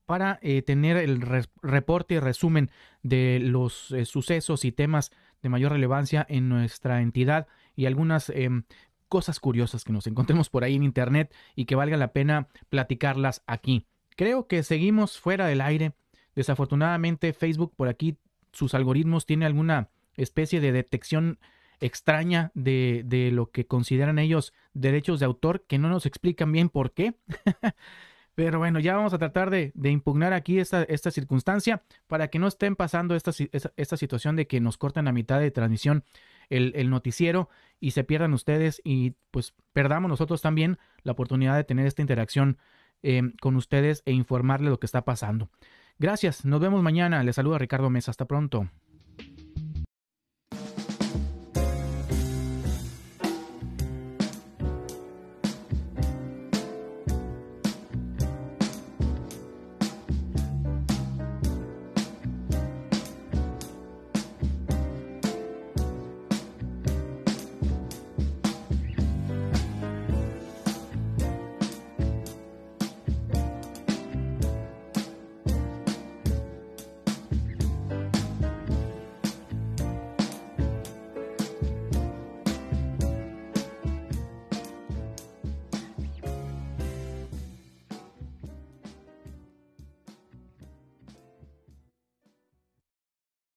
para eh, tener el reporte y resumen de los eh, sucesos y temas de mayor relevancia en nuestra entidad y algunas em, cosas curiosas que nos encontremos por ahí en Internet y que valga la pena platicarlas aquí. Creo que seguimos fuera del aire. Desafortunadamente Facebook por aquí, sus algoritmos tiene alguna especie de detección extraña de, de lo que consideran ellos derechos de autor que no nos explican bien por qué. Pero bueno, ya vamos a tratar de, impugnar aquí esta, circunstancia para que no estén pasando esta, situación de que nos cortan a mitad de transmisión el, el, noticiero y se pierdan ustedes y pues perdamos nosotros también la oportunidad de tener esta interacción Em, con ustedes e informarle lo que está pasando. Gracias, nos vemos mañana. Les saluda Ricardo Mesa, hasta pronto.